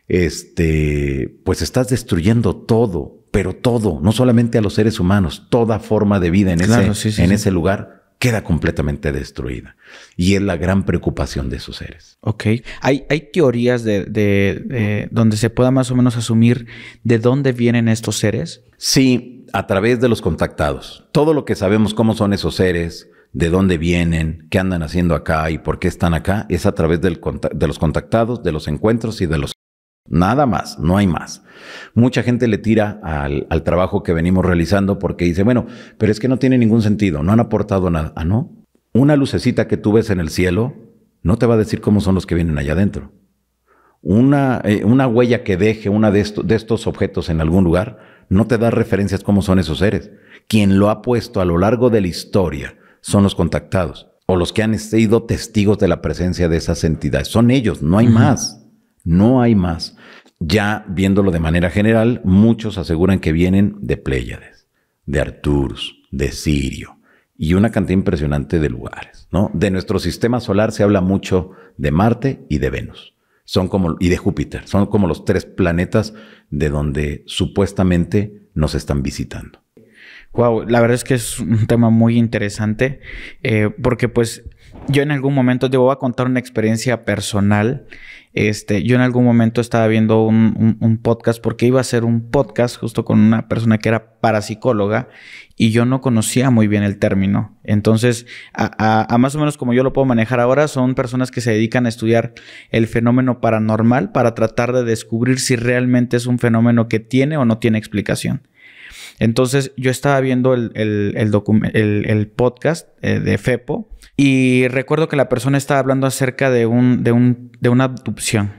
este, pues estás destruyendo todo, pero todo, no solamente a los seres humanos, toda forma de vida en, ese, en ese lugar queda completamente destruida. Y es la gran preocupación de esos seres. Ok. ¿Hay, hay teorías de, donde se pueda más o menos asumir de dónde vienen estos seres? Sí, a través de los contactados. Todo lo que sabemos cómo son esos seres, de dónde vienen, qué andan haciendo acá y por qué están acá, es a través de los contactados, de los encuentros y de los Nada más, no hay más. Mucha gente le tira al, trabajo que venimos realizando porque dice, bueno, pero es que no tiene ningún sentido, no han aportado nada. Ah, no. Una lucecita que tú ves en el cielo no te va a decir cómo son los que vienen allá adentro. Una, eh, una huella que deje una de, estos objetos en algún lugar no te da referencias cómo son esos seres. Quien lo ha puesto a lo largo de la historia son los contactados o los que han sido testigos de la presencia de esas entidades. Son ellos, no hay más. No hay más. Ya viéndolo de manera general, muchos aseguran que vienen de Pléyades, de Arturs, de Sirio y una cantidad impresionante de lugares, ¿no? De nuestro sistema solar se habla mucho de Marte y de Venus. Son como y de Júpiter, son como los tres planetas de donde supuestamente nos están visitando. Wow, la verdad es que es un tema muy interesante eh, porque pues yo en algún momento te voy a contar una experiencia personal este, yo en algún momento estaba viendo un, podcast porque iba a ser un podcast justo con una persona que era parapsicóloga y yo no conocía muy bien el término. Entonces, a más o menos como yo lo puedo manejar ahora, son personas que se dedican a estudiar el fenómeno paranormal para tratar de descubrir si realmente es un fenómeno que tiene o no tiene explicación. Entonces yo estaba viendo el, podcast eh, de FEPO y recuerdo que la persona estaba hablando acerca de, un, de, un, de una abducción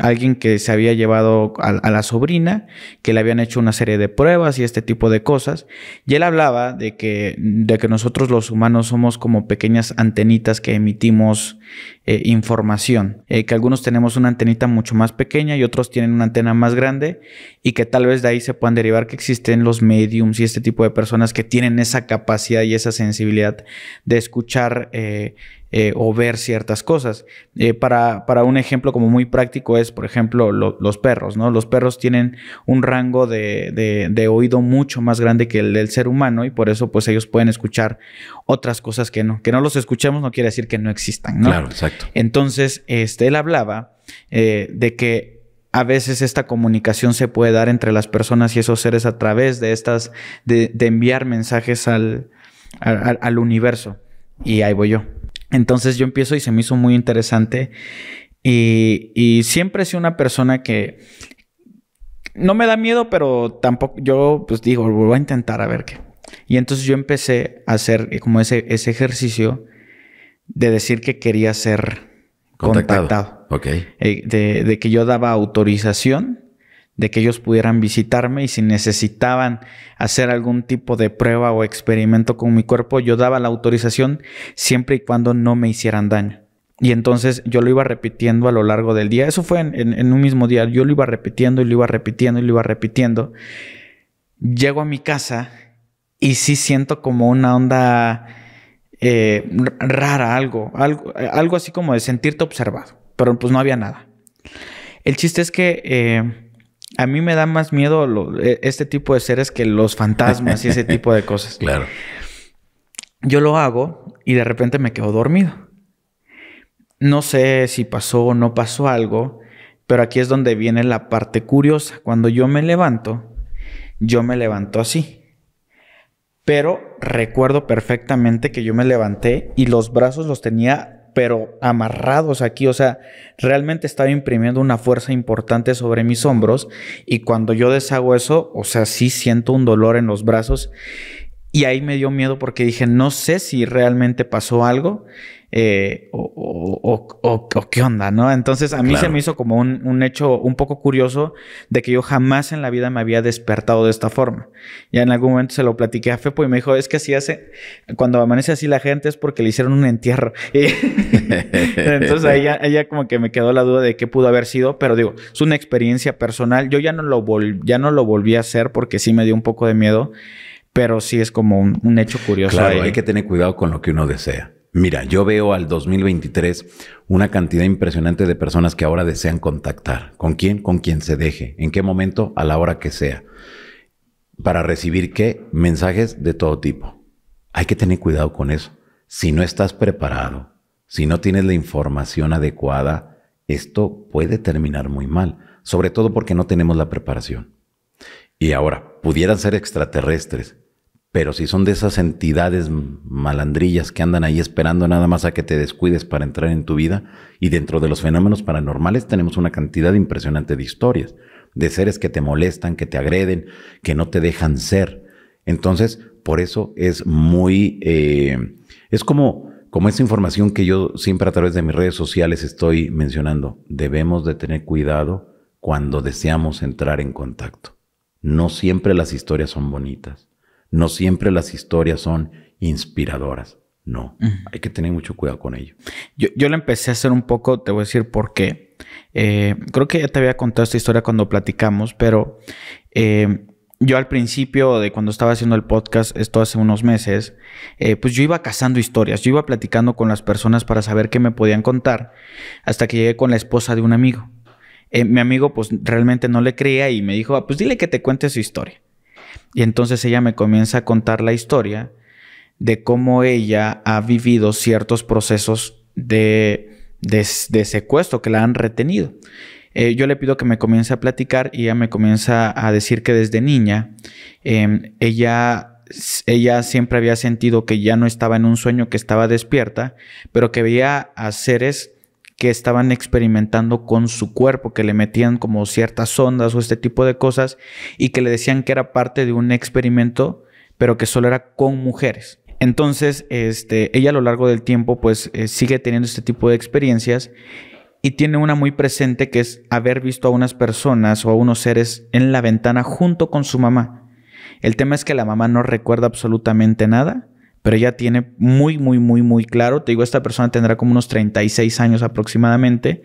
alguien que se había llevado a, la sobrina, que le habían hecho una serie de pruebas y este tipo de cosas. Y él hablaba de que, de que nosotros los humanos somos como pequeñas antenitas que emitimos eh, información, eh, que algunos tenemos una antenita mucho más pequeña y otros tienen una antena más grande y que tal vez de ahí se puedan derivar que existen los mediums y este tipo de personas que tienen esa capacidad y esa sensibilidad de escuchar. Eh, eh, o ver ciertas cosas. Eh, para, para, un ejemplo como muy práctico es, por ejemplo, los perros, ¿no? Los perros tienen un rango de, oído mucho más grande que el del ser humano y por eso pues ellos pueden escuchar otras cosas que no. Que no los escuchemos no quiere decir que no existan, Claro, exacto. Entonces, este, él hablaba eh, de que a veces esta comunicación se puede dar entre las personas y esos seres a través de estas, de, de enviar mensajes al universo. Y ahí voy yo. Entonces yo empiezo y se me hizo muy interesante. Y, siempre he sido una persona que no me da miedo, pero tampoco yo pues digo, voy a intentar a ver qué. Y entonces yo empecé a hacer eh, como ese, ejercicio de decir que quería ser contactado. Eh, de, que yo daba autorización de que ellos pudieran visitarme y si necesitaban hacer algún tipo de prueba o experimento con mi cuerpo, yo daba la autorización siempre y cuando no me hicieran daño. Y entonces yo lo iba repitiendo a lo largo del día. Eso fue en, un mismo día. Yo lo iba repitiendo y lo iba repitiendo y lo iba repitiendo. Llego a mi casa y sí siento como una onda eh, rara, algo, algo, algo así como de sentirte observado. Pero pues no había nada. El chiste es que eh, a mí me da más miedo e, este tipo de seres que los fantasmas y ese tipo de cosas. Claro. Yo lo hago y de repente me quedo dormido. No sé si pasó o no pasó algo, pero aquí es donde viene la parte curiosa. Cuando yo me levanto, yo me levanto así. Pero recuerdo perfectamente que yo me levanté y los brazos los tenía pero amarrados aquí, o sea, realmente estaba imprimiendo una fuerza importante sobre mis hombros y cuando yo deshago eso, o sea, sí siento un dolor en los brazos y ahí me dio miedo porque dije, no sé si realmente pasó algo eh, o, o, qué onda, ¿no? Entonces a mí se me hizo como un, hecho un poco curioso de que yo jamás en la vida me había despertado de esta forma. Ya en algún momento se lo platiqué a Fepo y me dijo, es que así hace, cuando amanece así la gente es porque le hicieron un entierro. Entonces ahí ya, como que me quedó la duda de qué pudo haber sido, pero digo, es una experiencia personal. Yo ya no lo, ya no lo volví a hacer porque sí me dio un poco de miedo. Pero sí es como un, hecho curioso. Claro, hay que tener cuidado con lo que uno desea. Mira, yo veo al 2023 una cantidad impresionante de personas que ahora desean contactar. ¿Con quién? Con quien se deje. ¿En qué momento? A la hora que sea. ¿Para recibir qué? Mensajes de todo tipo. Hay que tener cuidado con eso. Si no estás preparado, si no tienes la información adecuada, esto puede terminar muy mal, sobre todo porque no tenemos la preparación. Y ahora, pudieran ser extraterrestres, pero si son de esas entidades malandrillas que andan ahí esperando nada más a que te descuides para entrar en tu vida, y dentro de los fenómenos paranormales tenemos una cantidad impresionante de historias, de seres que te molestan, que te agreden, que no te dejan ser. Entonces, por eso es muy... Eh, es como, como esa información que yo siempre a través de mis redes sociales estoy mencionando. Debemos de tener cuidado cuando deseamos entrar en contacto. No siempre las historias son bonitas no siempre las historias son inspiradoras. No, hay que tener mucho cuidado con ello. Yo, yo empecé a hacer un poco, te voy a decir por qué. Eh, creo que ya te había contado esta historia cuando platicamos, pero eh, yo al principio de cuando estaba haciendo el podcast, esto hace unos meses, eh, pues yo iba cazando historias, yo iba platicando con las personas para saber qué me podían contar, hasta que llegué con la esposa de un amigo. mi amigo pues realmente no le creía y me dijo, ah, pues dile que te cuente su historia. Y entonces ella me comienza a contar la historia de cómo ella ha vivido ciertos procesos de, secuestro que la han retenido. Eh, yo le pido que me comience a platicar y ella me comienza a decir que desde niña em, ella, ella siempre había sentido que ya no estaba en un sueño, que estaba despierta, pero que veía a seres que estaban experimentando con su cuerpo, que le metían como ciertas ondas o este tipo de cosas y que le decían que era parte de un experimento, pero que solo era con mujeres. Entonces, este, ella a lo largo del tiempo pues eh, sigue teniendo este tipo de experiencias y tiene una muy presente que es haber visto a unas personas o a unos seres en la ventana junto con su mamá. El tema es que la mamá no recuerda absolutamente nada pero ella tiene muy, muy, muy, muy claro, te digo, esta persona tendrá como unos 36 años aproximadamente,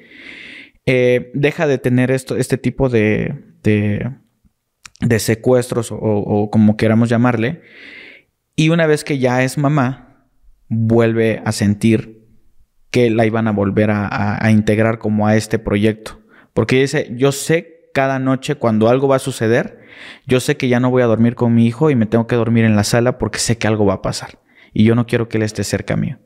eh, deja de tener esto, este tipo de, de, secuestros o, como queramos llamarle, y una vez que ya es mamá, vuelve a sentir que la iban a volver a, a integrar como a este proyecto, porque dice, yo sé cada noche cuando algo va a suceder, yo sé que ya no voy a dormir con mi hijo y me tengo que dormir en la sala porque sé que algo va a pasar y yo no quiero que él esté cerca mío.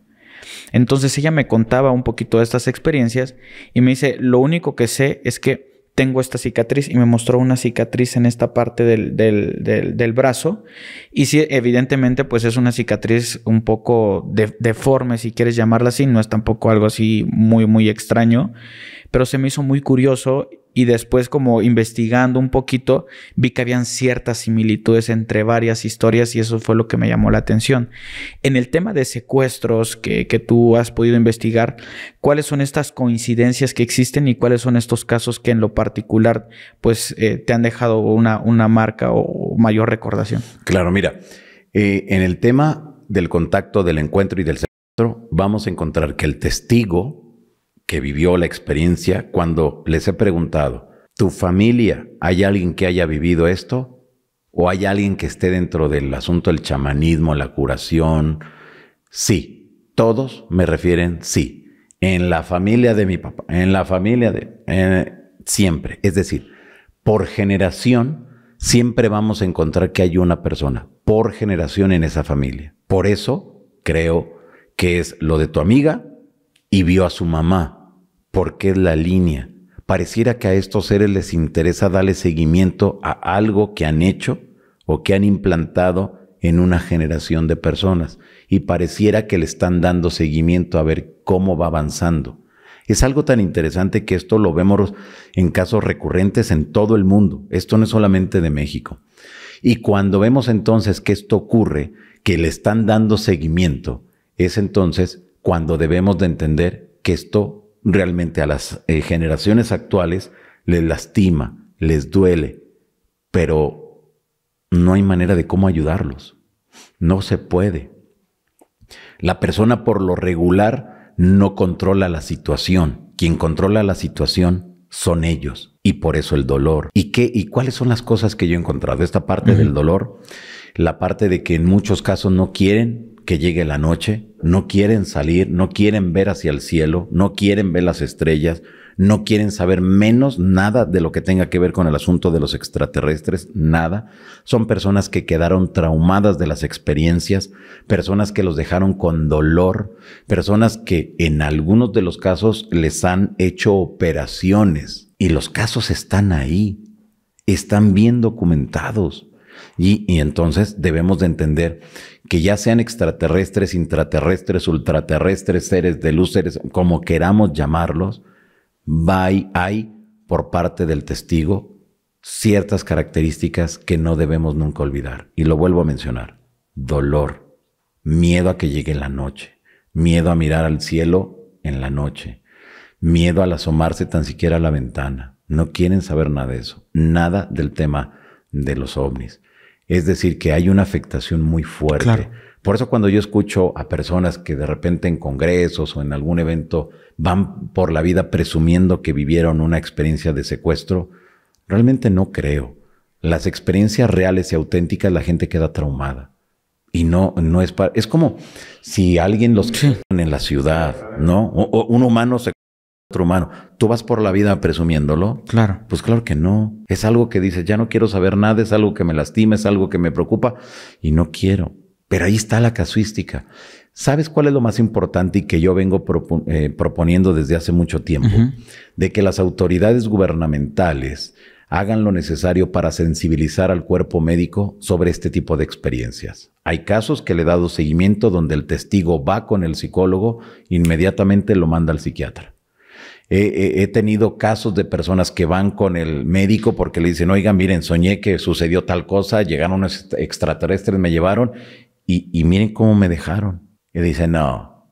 Entonces ella me contaba un poquito de estas experiencias y me dice, lo único que sé es que tengo esta cicatriz y me mostró una cicatriz en esta parte del, brazo y sí, evidentemente pues es una cicatriz un poco deforme si quieres llamarla así, no es tampoco algo así muy muy extraño, pero se me hizo muy curioso y después como investigando un poquito, vi que habían ciertas similitudes entre varias historias y eso fue lo que me llamó la atención. En el tema de secuestros que, tú has podido investigar, ¿cuáles son estas coincidencias que existen y cuáles son estos casos que en lo particular pues eh, te han dejado una, una marca o, mayor recordación? Claro, mira, eh, en el tema del contacto, del encuentro y del secuestro, vamos a encontrar que el testigo que vivió la experiencia, cuando les he preguntado, ¿tu familia, hay alguien que haya vivido esto? ¿O hay alguien que esté dentro del asunto del chamanismo, la curación? Sí, todos me refieren sí. En la familia de mi papá, en la familia de... siempre. Es decir, por generación siempre vamos a encontrar que hay una persona, por generación en esa familia. Por eso creo que es lo de tu amiga, y vio a su mamá, porque es la línea. Pareciera que a estos seres les interesa darle seguimiento a algo que han hecho o que han implantado en una generación de personas y pareciera que le están dando seguimiento a ver cómo va avanzando. Es algo tan interesante que esto lo vemos en casos recurrentes en todo el mundo. Esto no es solamente de México. Y cuando vemos entonces que esto ocurre, que le están dando seguimiento, es entonces cuando debemos de entender que esto realmente a las eh, generaciones actuales les lastima, les duele, pero no hay manera de cómo ayudarlos. No se puede. La persona por lo regular no controla la situación. Quien controla la situación son ellos y por eso el dolor. ¿Y qué y cuáles son las cosas que yo he encontrado? Esta parte del dolor, la parte de que en muchos casos no quieren que llegue la noche, no quieren salir, no quieren ver hacia el cielo, no quieren ver las estrellas, no quieren saber menos nada de lo que tenga que ver con el asunto de los extraterrestres, nada. Son personas que quedaron traumadas de las experiencias, personas que los dejaron con dolor, personas que en algunos de los casos les han hecho operaciones y los casos están ahí, están bien documentados. Y, y entonces debemos de entender que ya sean extraterrestres, intraterrestres, ultraterrestres, seres de luz, seres, como queramos llamarlos, hay por parte del testigo ciertas características que no debemos nunca olvidar. Y lo vuelvo a mencionar. Dolor, miedo a que llegue la noche, miedo a mirar al cielo en la noche, miedo al asomarse tan siquiera a la ventana. No quieren saber nada de eso, nada del tema de los ovnis. Es decir, que hay una afectación muy fuerte. Por eso cuando yo escucho a personas que de repente en congresos o en algún evento van por la vida presumiendo que vivieron una experiencia de secuestro, realmente no creo. Las experiencias reales y auténticas la gente queda traumada. Y no, no es para, es como si alguien los sí. en la ciudad, ¿no? o un humano se humano. ¿Tú vas por la vida presumiéndolo? Claro. Pues claro que no. Es algo que dices, ya no quiero saber nada, es algo que me lastima, es algo que me preocupa y no quiero. Pero ahí está la casuística. ¿Sabes cuál es lo más importante y que yo vengo eh, proponiendo desde hace mucho tiempo? De que las autoridades gubernamentales hagan lo necesario para sensibilizar al cuerpo médico sobre este tipo de experiencias. Hay casos que le he dado seguimiento donde el testigo va con el psicólogo, inmediatamente lo manda al psiquiatra he, tenido casos de personas que van con el médico porque le dicen, oigan, miren, soñé que sucedió tal cosa, llegaron unos extraterrestres, me llevaron y, miren cómo me dejaron. Y dice, no,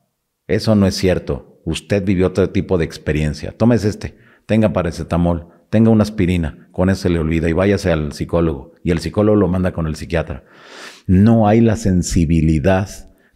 eso no es cierto. Usted vivió otro tipo de experiencia. Tómese este, tenga paracetamol, tenga una aspirina, con eso se le olvida y váyase al psicólogo. Y el psicólogo lo manda con el psiquiatra. No hay la sensibilidad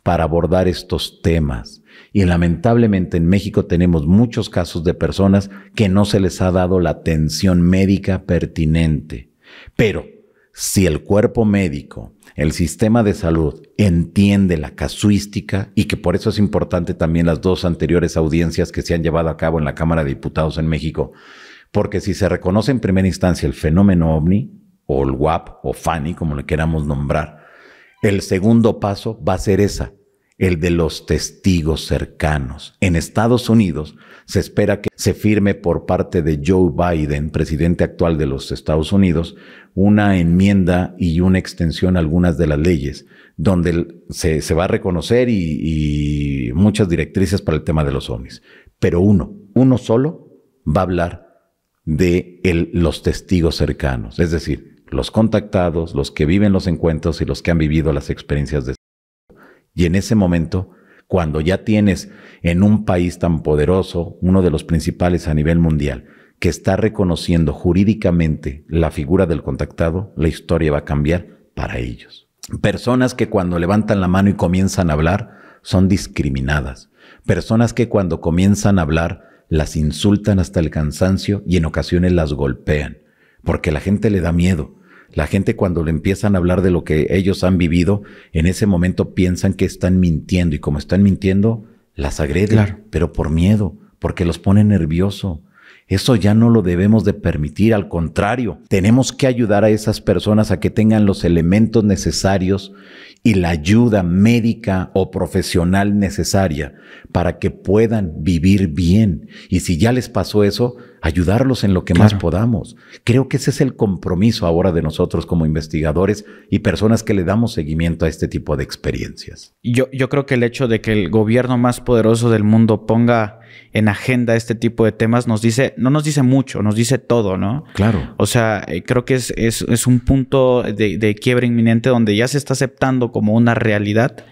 para abordar estos temas. Y lamentablemente en México tenemos muchos casos de personas que no se les ha dado la atención médica pertinente. Pero si el cuerpo médico, el sistema de salud entiende la casuística y que por eso es importante también las dos anteriores audiencias que se han llevado a cabo en la Cámara de Diputados en México, porque si se reconoce en primera instancia el fenómeno ovni o el WAP o FANI, como le queramos nombrar, el segundo paso va a ser esa, el de los testigos cercanos. En Estados Unidos se espera que se firme por parte de Joe Biden, presidente actual de los Estados Unidos, una enmienda y una extensión a algunas de las leyes, donde se, va a reconocer y, muchas directrices para el tema de los ovnis. Pero uno, uno solo va a hablar de los testigos cercanos, es decir, los contactados, los que viven los encuentros y los que han vivido las experiencias de y en ese momento, cuando ya tienes en un país tan poderoso, uno de los principales a nivel mundial, que está reconociendo jurídicamente la figura del contactado, la historia va a cambiar para ellos. Personas que cuando levantan la mano y comienzan a hablar son discriminadas. Personas que cuando comienzan a hablar las insultan hasta el cansancio y en ocasiones las golpean, porque la gente le da miedo. La gente cuando le empiezan a hablar de lo que ellos han vivido, en ese momento piensan que están mintiendo y como están mintiendo, las agreden, pero por miedo, porque los pone nervioso. Eso ya no lo debemos de permitir, al contrario, tenemos que ayudar a esas personas a que tengan los elementos necesarios y la ayuda médica o profesional necesaria para que puedan vivir bien. Y si ya les pasó eso, ayudarlos en lo que más podamos. Creo que ese es el compromiso ahora de nosotros como investigadores y personas que le damos seguimiento a este tipo de experiencias. Yo, creo que el hecho de que el gobierno más poderoso del mundo ponga en agenda este tipo de temas nos dice, no nos dice mucho, nos dice todo, ¿no? Claro. O sea, eh, creo que es, es, un punto de, de quiebre inminente donde ya se está aceptando como una realidad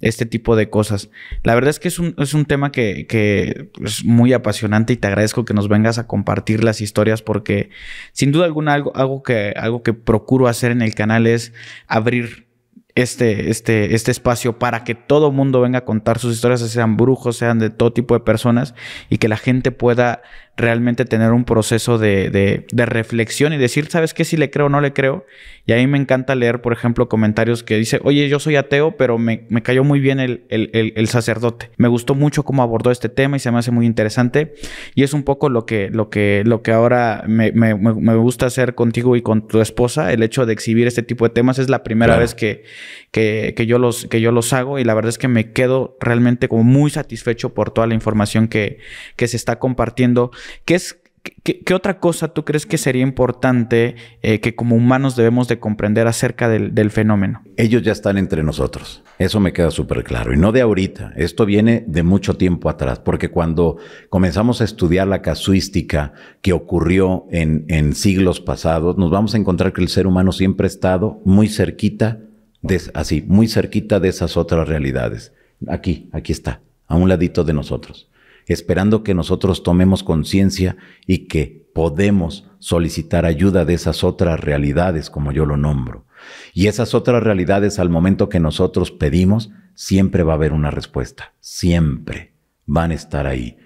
este tipo de cosas. La verdad es que es un, tema que, es muy apasionante y te agradezco que nos vengas a compartir las historias porque sin duda alguna algo, algo, que, algo que procuro hacer en el canal es abrir este, este, este espacio para que todo mundo venga a contar sus historias, sean brujos, sean de todo tipo de personas, y que la gente pueda realmente tener un proceso de, de, reflexión y decir, ¿sabes qué? Si le creo o no le creo. Y a mí me encanta leer, por ejemplo, comentarios que dice, oye, yo soy ateo, pero me, me cayó muy bien el, el, el, sacerdote. Me gustó mucho cómo abordó este tema y se me hace muy interesante. Y es un poco lo que, lo que, lo que ahora me, me, me gusta hacer contigo y con tu esposa. El hecho de exhibir este tipo de temas es la primera vez que, que, que, yo los, que yo los hago y la verdad es que me quedo realmente como muy satisfecho por toda la información que, que se está compartiendo ¿Qué otra cosa tú crees que sería importante eh, que como humanos debemos de comprender acerca del, fenómeno? Ellos ya están entre nosotros, eso me queda súper claro, y no de ahorita, esto viene de mucho tiempo atrás, porque cuando comenzamos a estudiar la casuística que ocurrió en, en siglos pasados, nos vamos a encontrar que el ser humano siempre ha estado muy cerquita, de, así, muy cerquita de esas otras realidades. Aquí, aquí está, a un ladito de nosotros esperando que nosotros tomemos conciencia y que podemos solicitar ayuda de esas otras realidades, como yo lo nombro. Y esas otras realidades, al momento que nosotros pedimos, siempre va a haber una respuesta, siempre van a estar ahí.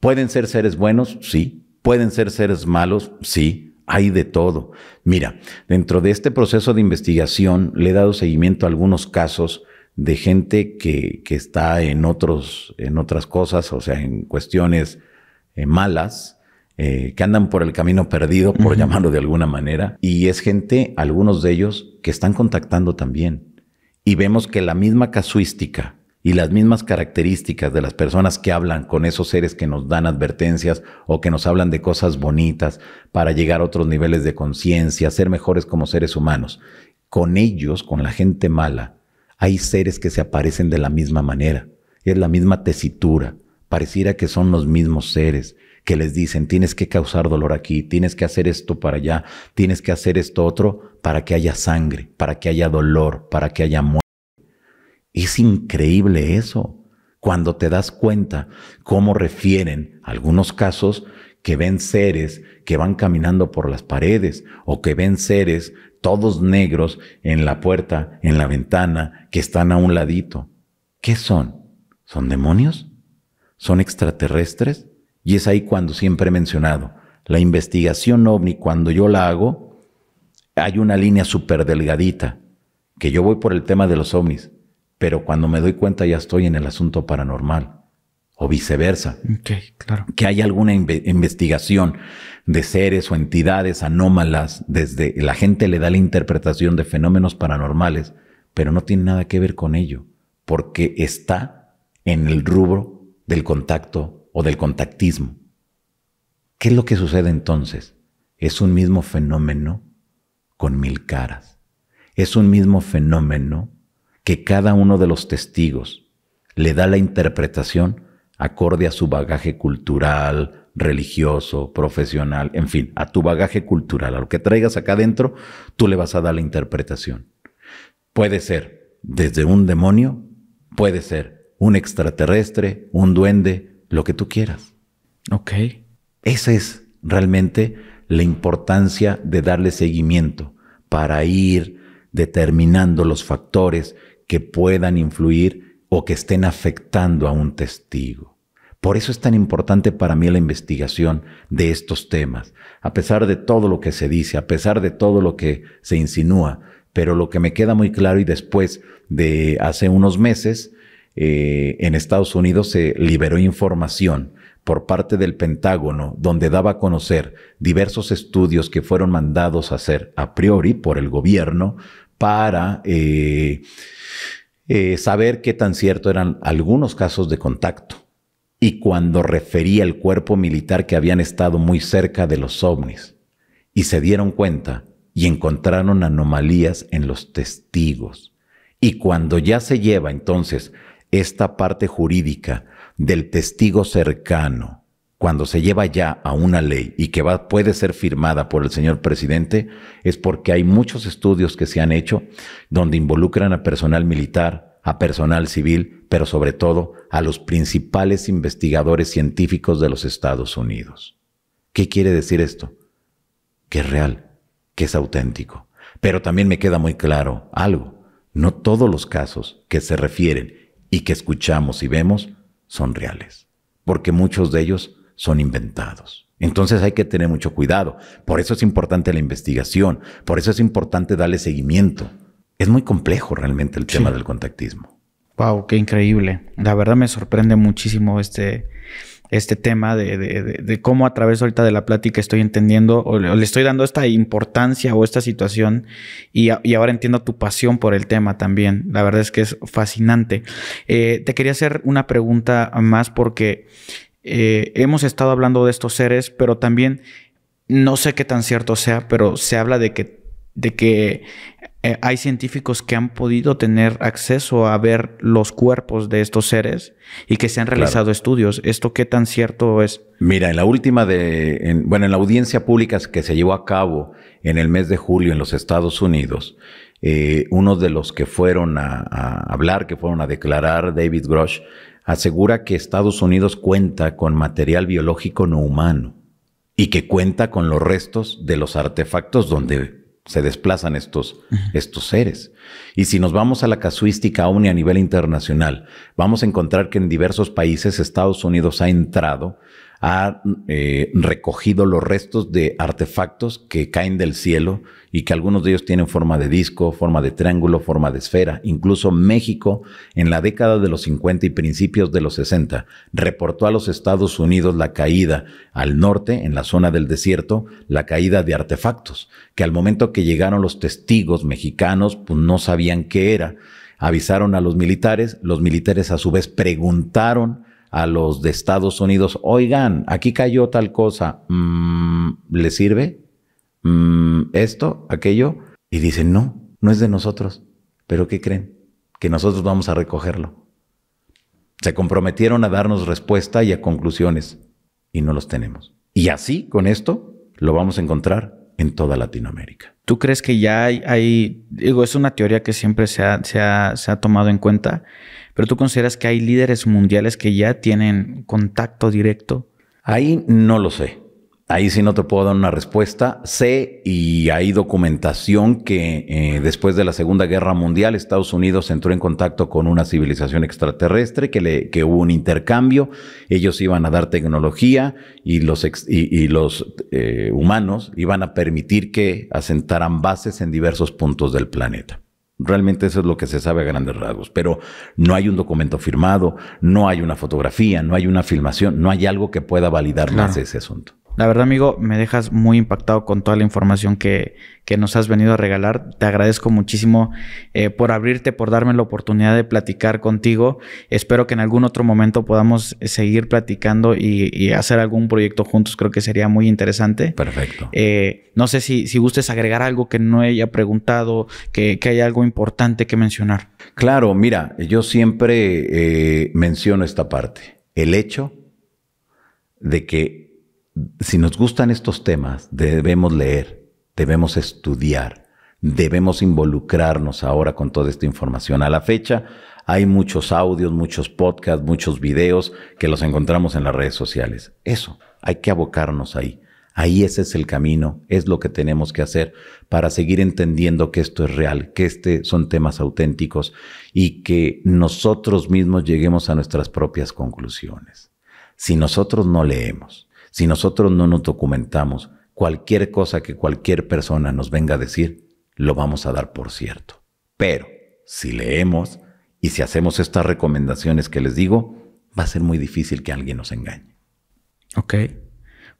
¿Pueden ser seres buenos? Sí. ¿Pueden ser seres malos? Sí. Hay de todo. Mira, dentro de este proceso de investigación le he dado seguimiento a algunos casos de gente que, está en, otros, en otras cosas, o sea, en cuestiones eh, malas, eh, que andan por el camino perdido, por llamarlo de alguna manera, y es gente, algunos de ellos, que están contactando también. Y vemos que la misma casuística y las mismas características de las personas que hablan con esos seres que nos dan advertencias o que nos hablan de cosas bonitas para llegar a otros niveles de conciencia, ser mejores como seres humanos, con ellos, con la gente mala, hay seres que se aparecen de la misma manera. Es la misma tesitura. Pareciera que son los mismos seres que les dicen, tienes que causar dolor aquí, tienes que hacer esto para allá, tienes que hacer esto otro, para que haya sangre, para que haya dolor, para que haya muerte. Es increíble eso, cuando te das cuenta cómo refieren algunos casos que ven seres que van caminando por las paredes o que ven seres todos negros, en la puerta, en la ventana, que están a un ladito. ¿Qué son? ¿Son demonios? ¿Son extraterrestres? Y es ahí cuando siempre he mencionado, la investigación ovni, cuando yo la hago, hay una línea súper delgadita, que yo voy por el tema de los ovnis, pero cuando me doy cuenta ya estoy en el asunto paranormal, o viceversa. claro. Que hay alguna investigación de seres o entidades anómalas, desde la gente le da la interpretación de fenómenos paranormales, pero no tiene nada que ver con ello, porque está en el rubro del contacto o del contactismo. ¿Qué es lo que sucede entonces? Es un mismo fenómeno con mil caras. Es un mismo fenómeno que cada uno de los testigos le da la interpretación acorde a su bagaje cultural, religioso, profesional, en fin, a tu bagaje cultural, a lo que traigas acá adentro, tú le vas a dar la interpretación. Puede ser desde un demonio, puede ser un extraterrestre, un duende, lo que tú quieras. Ok. Esa es realmente la importancia de darle seguimiento para ir determinando los factores que puedan influir o que estén afectando a un testigo. Por eso es tan importante para mí la investigación de estos temas, a pesar de todo lo que se dice, a pesar de todo lo que se insinúa, pero lo que me queda muy claro y después de hace unos meses, eh, en Estados Unidos se liberó información por parte del Pentágono, donde daba a conocer diversos estudios que fueron mandados a hacer a priori por el gobierno para eh, eh, saber qué tan cierto eran algunos casos de contacto y cuando refería el cuerpo militar que habían estado muy cerca de los ovnis y se dieron cuenta y encontraron anomalías en los testigos. Y cuando ya se lleva entonces esta parte jurídica del testigo cercano, cuando se lleva ya a una ley y que va, puede ser firmada por el señor presidente, es porque hay muchos estudios que se han hecho donde involucran a personal militar, a personal civil, pero sobre todo a los principales investigadores científicos de los Estados Unidos. ¿Qué quiere decir esto? Que es real, que es auténtico. Pero también me queda muy claro algo. No todos los casos que se refieren y que escuchamos y vemos son reales, porque muchos de ellos son inventados. Entonces hay que tener mucho cuidado. Por eso es importante la investigación, por eso es importante darle seguimiento. Es muy complejo realmente el tema del contactismo. Wow, qué increíble. La verdad me sorprende muchísimo este, este tema de, cómo a través ahorita de la plática estoy entendiendo o le, estoy dando esta importancia o esta situación y, ahora entiendo tu pasión por el tema también. La verdad es que es fascinante. Eh, te quería hacer una pregunta más porque eh, hemos estado hablando de estos seres, pero también no sé qué tan cierto sea, pero se habla de que, de que eh, hay científicos que han podido tener acceso a ver los cuerpos de estos seres y que se han realizado estudios. ¿Esto qué tan cierto es? Mira, en la última de, bueno, en la audiencia pública que se llevó a cabo en el mes de julio en los Estados Unidos, eh, uno de los que fueron a, a, hablar, que fueron a declarar, David Grosh, asegura que Estados Unidos cuenta con material biológico no humano y que cuenta con los restos de los artefactos donde se desplazan estos, estos seres. Y si nos vamos a la casuística aún a nivel internacional, vamos a encontrar que en diversos países Estados Unidos ha entrado ha eh, recogido los restos de artefactos que caen del cielo y que algunos de ellos tienen forma de disco, forma de triángulo, forma de esfera. Incluso México, en la década de los 50 y principios de los 60, reportó a los Estados Unidos la caída al norte, en la zona del desierto, la caída de artefactos, que al momento que llegaron los testigos mexicanos, pues no sabían qué era. Avisaron a los militares, los militares a su vez preguntaron a los de Estados Unidos, oigan, aquí cayó tal cosa, mm, ¿le sirve? Mm, ¿Esto? ¿Aquello? Y dicen, no, no es de nosotros. ¿Pero qué creen? Que nosotros vamos a recogerlo. Se comprometieron a darnos respuesta y a conclusiones y no los tenemos. Y así, con esto, lo vamos a encontrar en toda Latinoamérica. ¿Tú crees que ya hay, hay, digo, es una teoría que siempre se ha, tomado en cuenta, pero tú consideras que hay líderes mundiales que ya tienen contacto directo? Ahí no lo sé. Ahí sí no te puedo dar una respuesta. Sé y hay documentación que eh, después de la Segunda Guerra Mundial Estados Unidos entró en contacto con una civilización extraterrestre, que, hubo un intercambio, ellos iban a dar tecnología y los, y, eh, humanos iban a permitir que asentaran bases en diversos puntos del planeta. Realmente eso es lo que se sabe a grandes rasgos, pero no hay un documento firmado, no hay una fotografía, no hay una filmación, no hay algo que pueda validar más ese asunto. La verdad, amigo, me dejas muy impactado con toda la información que, nos has venido a regalar. Te agradezco muchísimo eh, por abrirte, por darme la oportunidad de platicar contigo. Espero que en algún otro momento podamos eh, seguir platicando y, hacer algún proyecto juntos. Creo que sería muy interesante. Perfecto. Eh, no sé si, si gustes agregar algo que no haya preguntado, que, que haya algo importante que mencionar. Claro, mira, yo siempre menciono esta parte. El hecho de que si nos gustan estos temas, debemos leer, debemos estudiar, debemos involucrarnos ahora con toda esta información. A la fecha hay muchos audios, muchos podcasts, muchos videos que los encontramos en las redes sociales. Eso, hay que abocarnos ahí. Ahí ese es el camino, es lo que tenemos que hacer para seguir entendiendo que esto es real, que este son temas auténticos y que nosotros mismos lleguemos a nuestras propias conclusiones. Si nosotros no leemos, si nosotros no nos documentamos, cualquier cosa que cualquier persona nos venga a decir, lo vamos a dar por cierto. Pero si leemos y si hacemos estas recomendaciones que les digo, va a ser muy difícil que alguien nos engañe. Ok.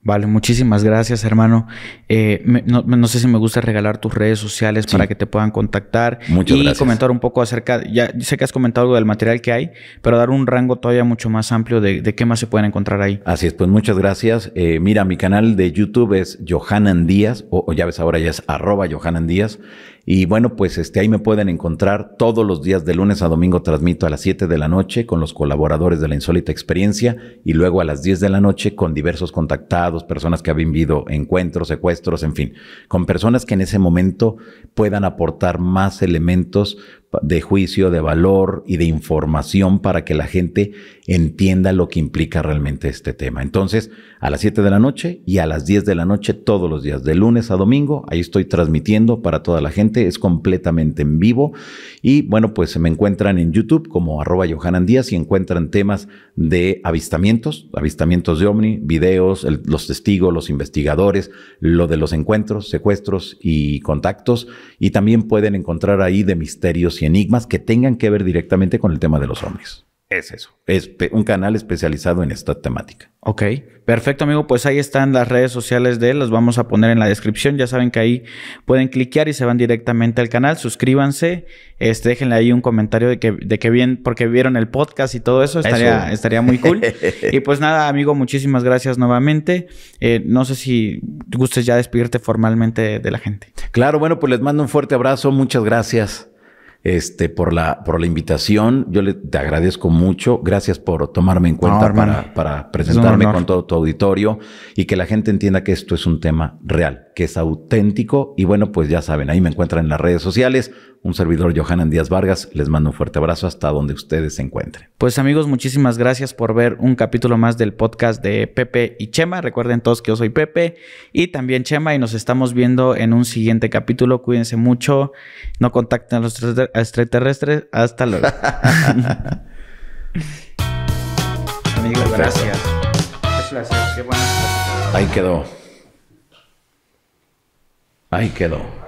Vale, muchísimas gracias, hermano. Eh, no, sé si me gusta regalar tus redes sociales para que te puedan contactar. Muchas y comentar un poco acerca, ya sé que has comentado algo del material que hay, pero dar un rango todavía mucho más amplio de, qué más se pueden encontrar ahí. Así es, pues muchas gracias. Eh, mira, mi canal de YouTube es Johanan Díaz, o, ya ves ahora ya es arroba Johanan Díaz. Y bueno, pues este, ahí me pueden encontrar todos los días de lunes a domingo transmito a las 7 de la noche con los colaboradores de la insólita experiencia y luego a las 10 de la noche con diversos contactados personas que han vivido encuentros, secuestros, en fin, con personas que en ese momento puedan aportar más elementos de juicio, de valor y de información para que la gente entienda lo que implica realmente este tema. Entonces, a las 7 de la noche y a las 10 de la noche todos los días, de lunes a domingo, ahí estoy transmitiendo para toda la gente, es completamente en vivo y bueno, pues se me encuentran en YouTube como arroba Johanan Díaz y encuentran temas de avistamientos, avistamientos de ovni, videos, los testigos, los investigadores, lo de los encuentros, secuestros y contactos y también pueden encontrar ahí de misterios y enigmas que tengan que ver directamente con el tema de los hombres. Es eso. Es un canal especializado en esta temática. Ok, perfecto amigo. Pues ahí están las redes sociales de él. Las vamos a poner en la descripción. Ya saben que ahí pueden cliquear y se van directamente al canal. Suscríbanse. Este, déjenle ahí un comentario de que, de que bien, porque vieron el podcast y todo eso. Estaría, estaría muy cool. y pues nada, amigo, muchísimas gracias nuevamente. Eh, no sé si gustes ya despedirte formalmente de la gente. Claro, bueno, pues les mando un fuerte abrazo. Muchas gracias. Este, por, la, por la invitación. Yo te agradezco mucho. Gracias por tomarme en cuenta para, presentarme con todo tu auditorio y que la gente entienda que esto es un tema real, que es auténtico. Y bueno, pues ya saben, ahí me encuentran en las redes sociales. Un servidor Johanan Díaz Vargas. Les mando un fuerte abrazo hasta donde ustedes se encuentren. Pues amigos, muchísimas gracias por ver un capítulo más del podcast de Pepe y Chema. Recuerden todos que yo soy Pepe y también Chema y nos estamos viendo en un siguiente capítulo. Cuídense mucho. No contacten a los extraterrestres. Hasta luego. Amigos, gracias. qué Ahí quedó. Ahí quedó.